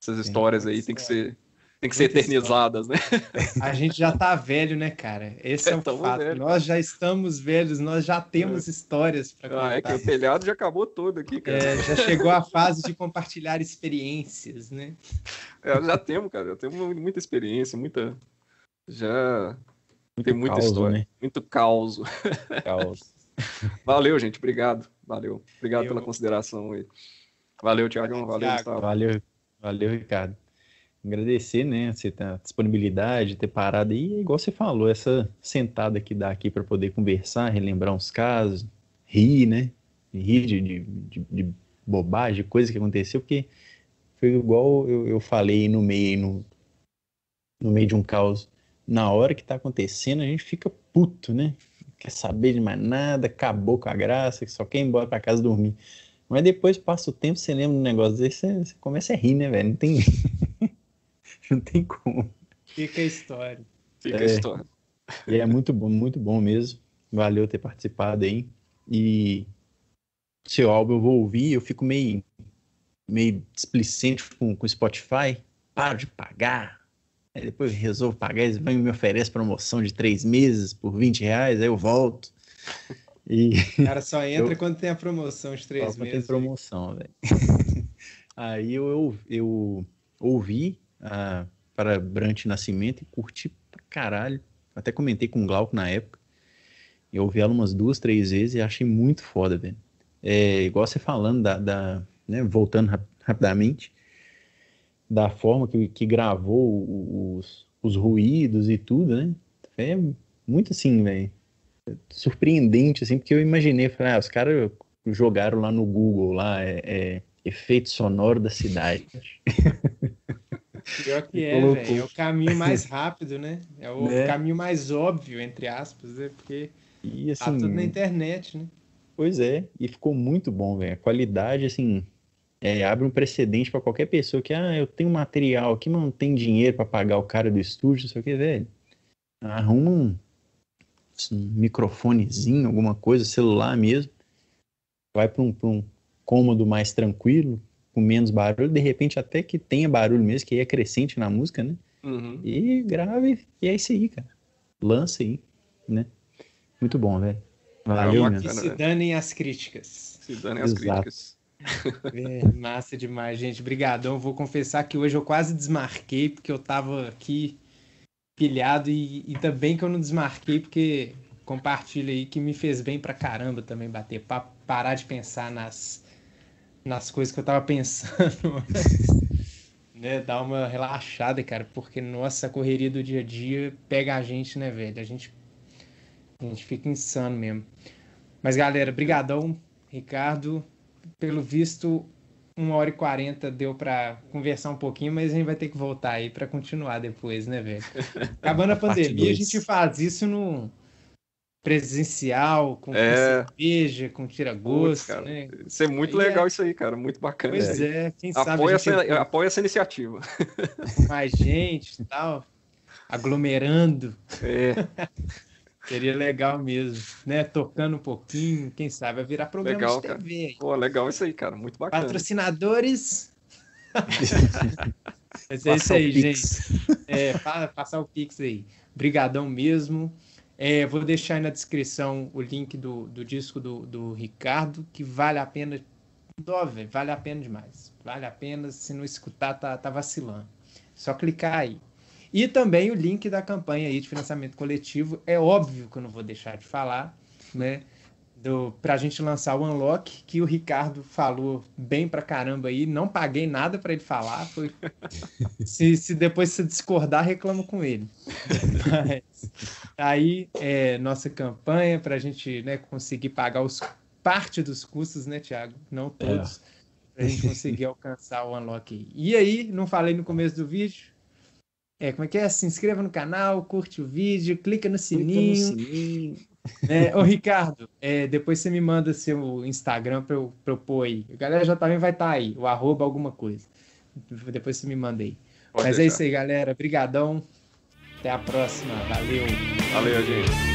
Speaker 3: Essas histórias aí tem que ser tem que ser eternizadas, né?
Speaker 1: A gente já tá velho, né, cara? Esse é, é um fato. Velho. Nós já estamos velhos, nós já temos é. histórias para contar. Ah, é que o
Speaker 3: telhado já acabou todo aqui, é, cara. É, já chegou a
Speaker 1: fase de compartilhar experiências, né?
Speaker 3: É, já temos, cara, já temos muita experiência, muita já tem muita história, né? muito caos. Caos. Valeu, gente, obrigado. Valeu. Obrigado Eu... pela consideração aí. Valeu, Tiagão, valeu, Gustavo. Valeu,
Speaker 2: valeu, Ricardo agradecer, né, você ter a disponibilidade, ter parado e é igual você falou, essa sentada que dá aqui para poder conversar, relembrar uns casos, rir, né, rir de, de, de, de bobagem, coisa que aconteceu, porque foi igual eu, eu falei no meio, no, no meio de um caos, na hora que tá acontecendo a gente fica puto, né, quer saber de mais nada, acabou com a graça, só quer ir embora para casa dormir. Mas depois passa o tempo, você lembra do negócio desse, você, você começa a rir, né, velho? Não tem
Speaker 1: não tem como. Fica a história. Fica é, a história.
Speaker 2: E é muito bom, muito bom mesmo. Valeu ter participado aí. E seu álbum eu vou ouvir, eu fico meio, meio displicente com o Spotify. Paro de pagar. Aí depois resolvo pagar, eles vão me oferecem promoção de três meses por 20 reais, aí eu volto. E... O cara só entra eu...
Speaker 1: quando tem a promoção de três só meses. Quando tem
Speaker 2: promoção, velho.
Speaker 1: aí eu, eu,
Speaker 2: eu ouvi ah, para Brant Nascimento e curti pra caralho. Até comentei com o Glauco na época. Eu ouvi ela umas duas, três vezes e achei muito foda, velho. É, igual você falando da. da né, voltando rap rapidamente, da forma que, que gravou os, os ruídos e tudo, né? É muito assim, velho. Surpreendente, assim, porque eu imaginei, falei, ah, os caras jogaram lá no Google, lá, é, é efeito sonoro da cidade.
Speaker 1: Pior que é, velho. É o caminho mais rápido, né? É o né? caminho mais óbvio, entre aspas, né? Porque e, tá assim, tá tudo na internet, né?
Speaker 2: Pois é, e ficou muito bom, velho. A qualidade, assim, é, abre um precedente para qualquer pessoa que, ah, eu tenho material aqui, mas não tem dinheiro para pagar o cara do estúdio, não sei o que, velho. Arruma um, assim, um microfonezinho, alguma coisa, celular mesmo. Vai para um, um cômodo mais tranquilo, com menos barulho, de repente até que tenha barulho mesmo, que aí é crescente na música, né? Uhum. E grave, e é isso aí, cara. Lança aí, né? Muito bom, velho. Valeu, é se
Speaker 1: danem as críticas. Se danem as Exato. críticas. É, massa demais, gente. Obrigadão. Vou confessar que hoje eu quase desmarquei, porque eu tava aqui pilhado e, e também que eu não desmarquei, porque compartilha aí que me fez bem pra caramba também bater papo, parar de pensar nas nas coisas que eu tava pensando. né, dar uma relaxada, cara, porque nossa, a correria do dia a dia pega a gente, né, velho? A gente, a gente fica insano mesmo. Mas, galera, brigadão, Ricardo. Pelo visto, uma hora e quarenta deu para conversar um pouquinho, mas a gente vai ter que voltar aí para continuar depois, né, velho? Acabando a pandemia, a gente faz isso no presencial, com é... cerveja, com tira né? Isso é muito aí é legal é... isso aí, cara, muito bacana. Pois é, quem sabe apoia, gente... essa, apoia essa iniciativa. Mais gente e tal, aglomerando. É. Seria legal mesmo, né? Tocando um pouquinho, quem sabe vai virar programa legal, de TV. Cara. Pô, legal isso aí, cara, muito bacana. Patrocinadores... Mas é passar isso aí, gente. É, passar o Pix aí. Brigadão mesmo. É, vou deixar aí na descrição o link do, do disco do, do Ricardo, que vale a pena. Ó, véio, vale a pena demais. Vale a pena, se não escutar, tá, tá vacilando. Só clicar aí. E também o link da campanha aí de financiamento coletivo. É óbvio que eu não vou deixar de falar, né? do, pra gente lançar o Unlock, que o Ricardo falou bem pra caramba aí, não paguei nada para ele falar, foi... se, se depois se discordar, reclamo com ele. Mas, aí, é, nossa campanha pra gente né, conseguir pagar os, parte dos custos, né, Tiago? Não é. todos, é. pra gente conseguir alcançar o Unlock. E aí, não falei no começo do vídeo, é, como é que é? Se inscreva no canal, curte o vídeo, clica no sininho. Clica
Speaker 4: no sininho é, ô,
Speaker 1: Ricardo, é, depois você me manda seu Instagram para eu, pra eu pôr aí. A galera já também tá vai estar tá aí, o arroba alguma coisa. Depois você me manda aí. Pode Mas é deixar. é isso aí, galera. Obrigadão. Até a próxima. Valeu.
Speaker 4: Valeu, gente.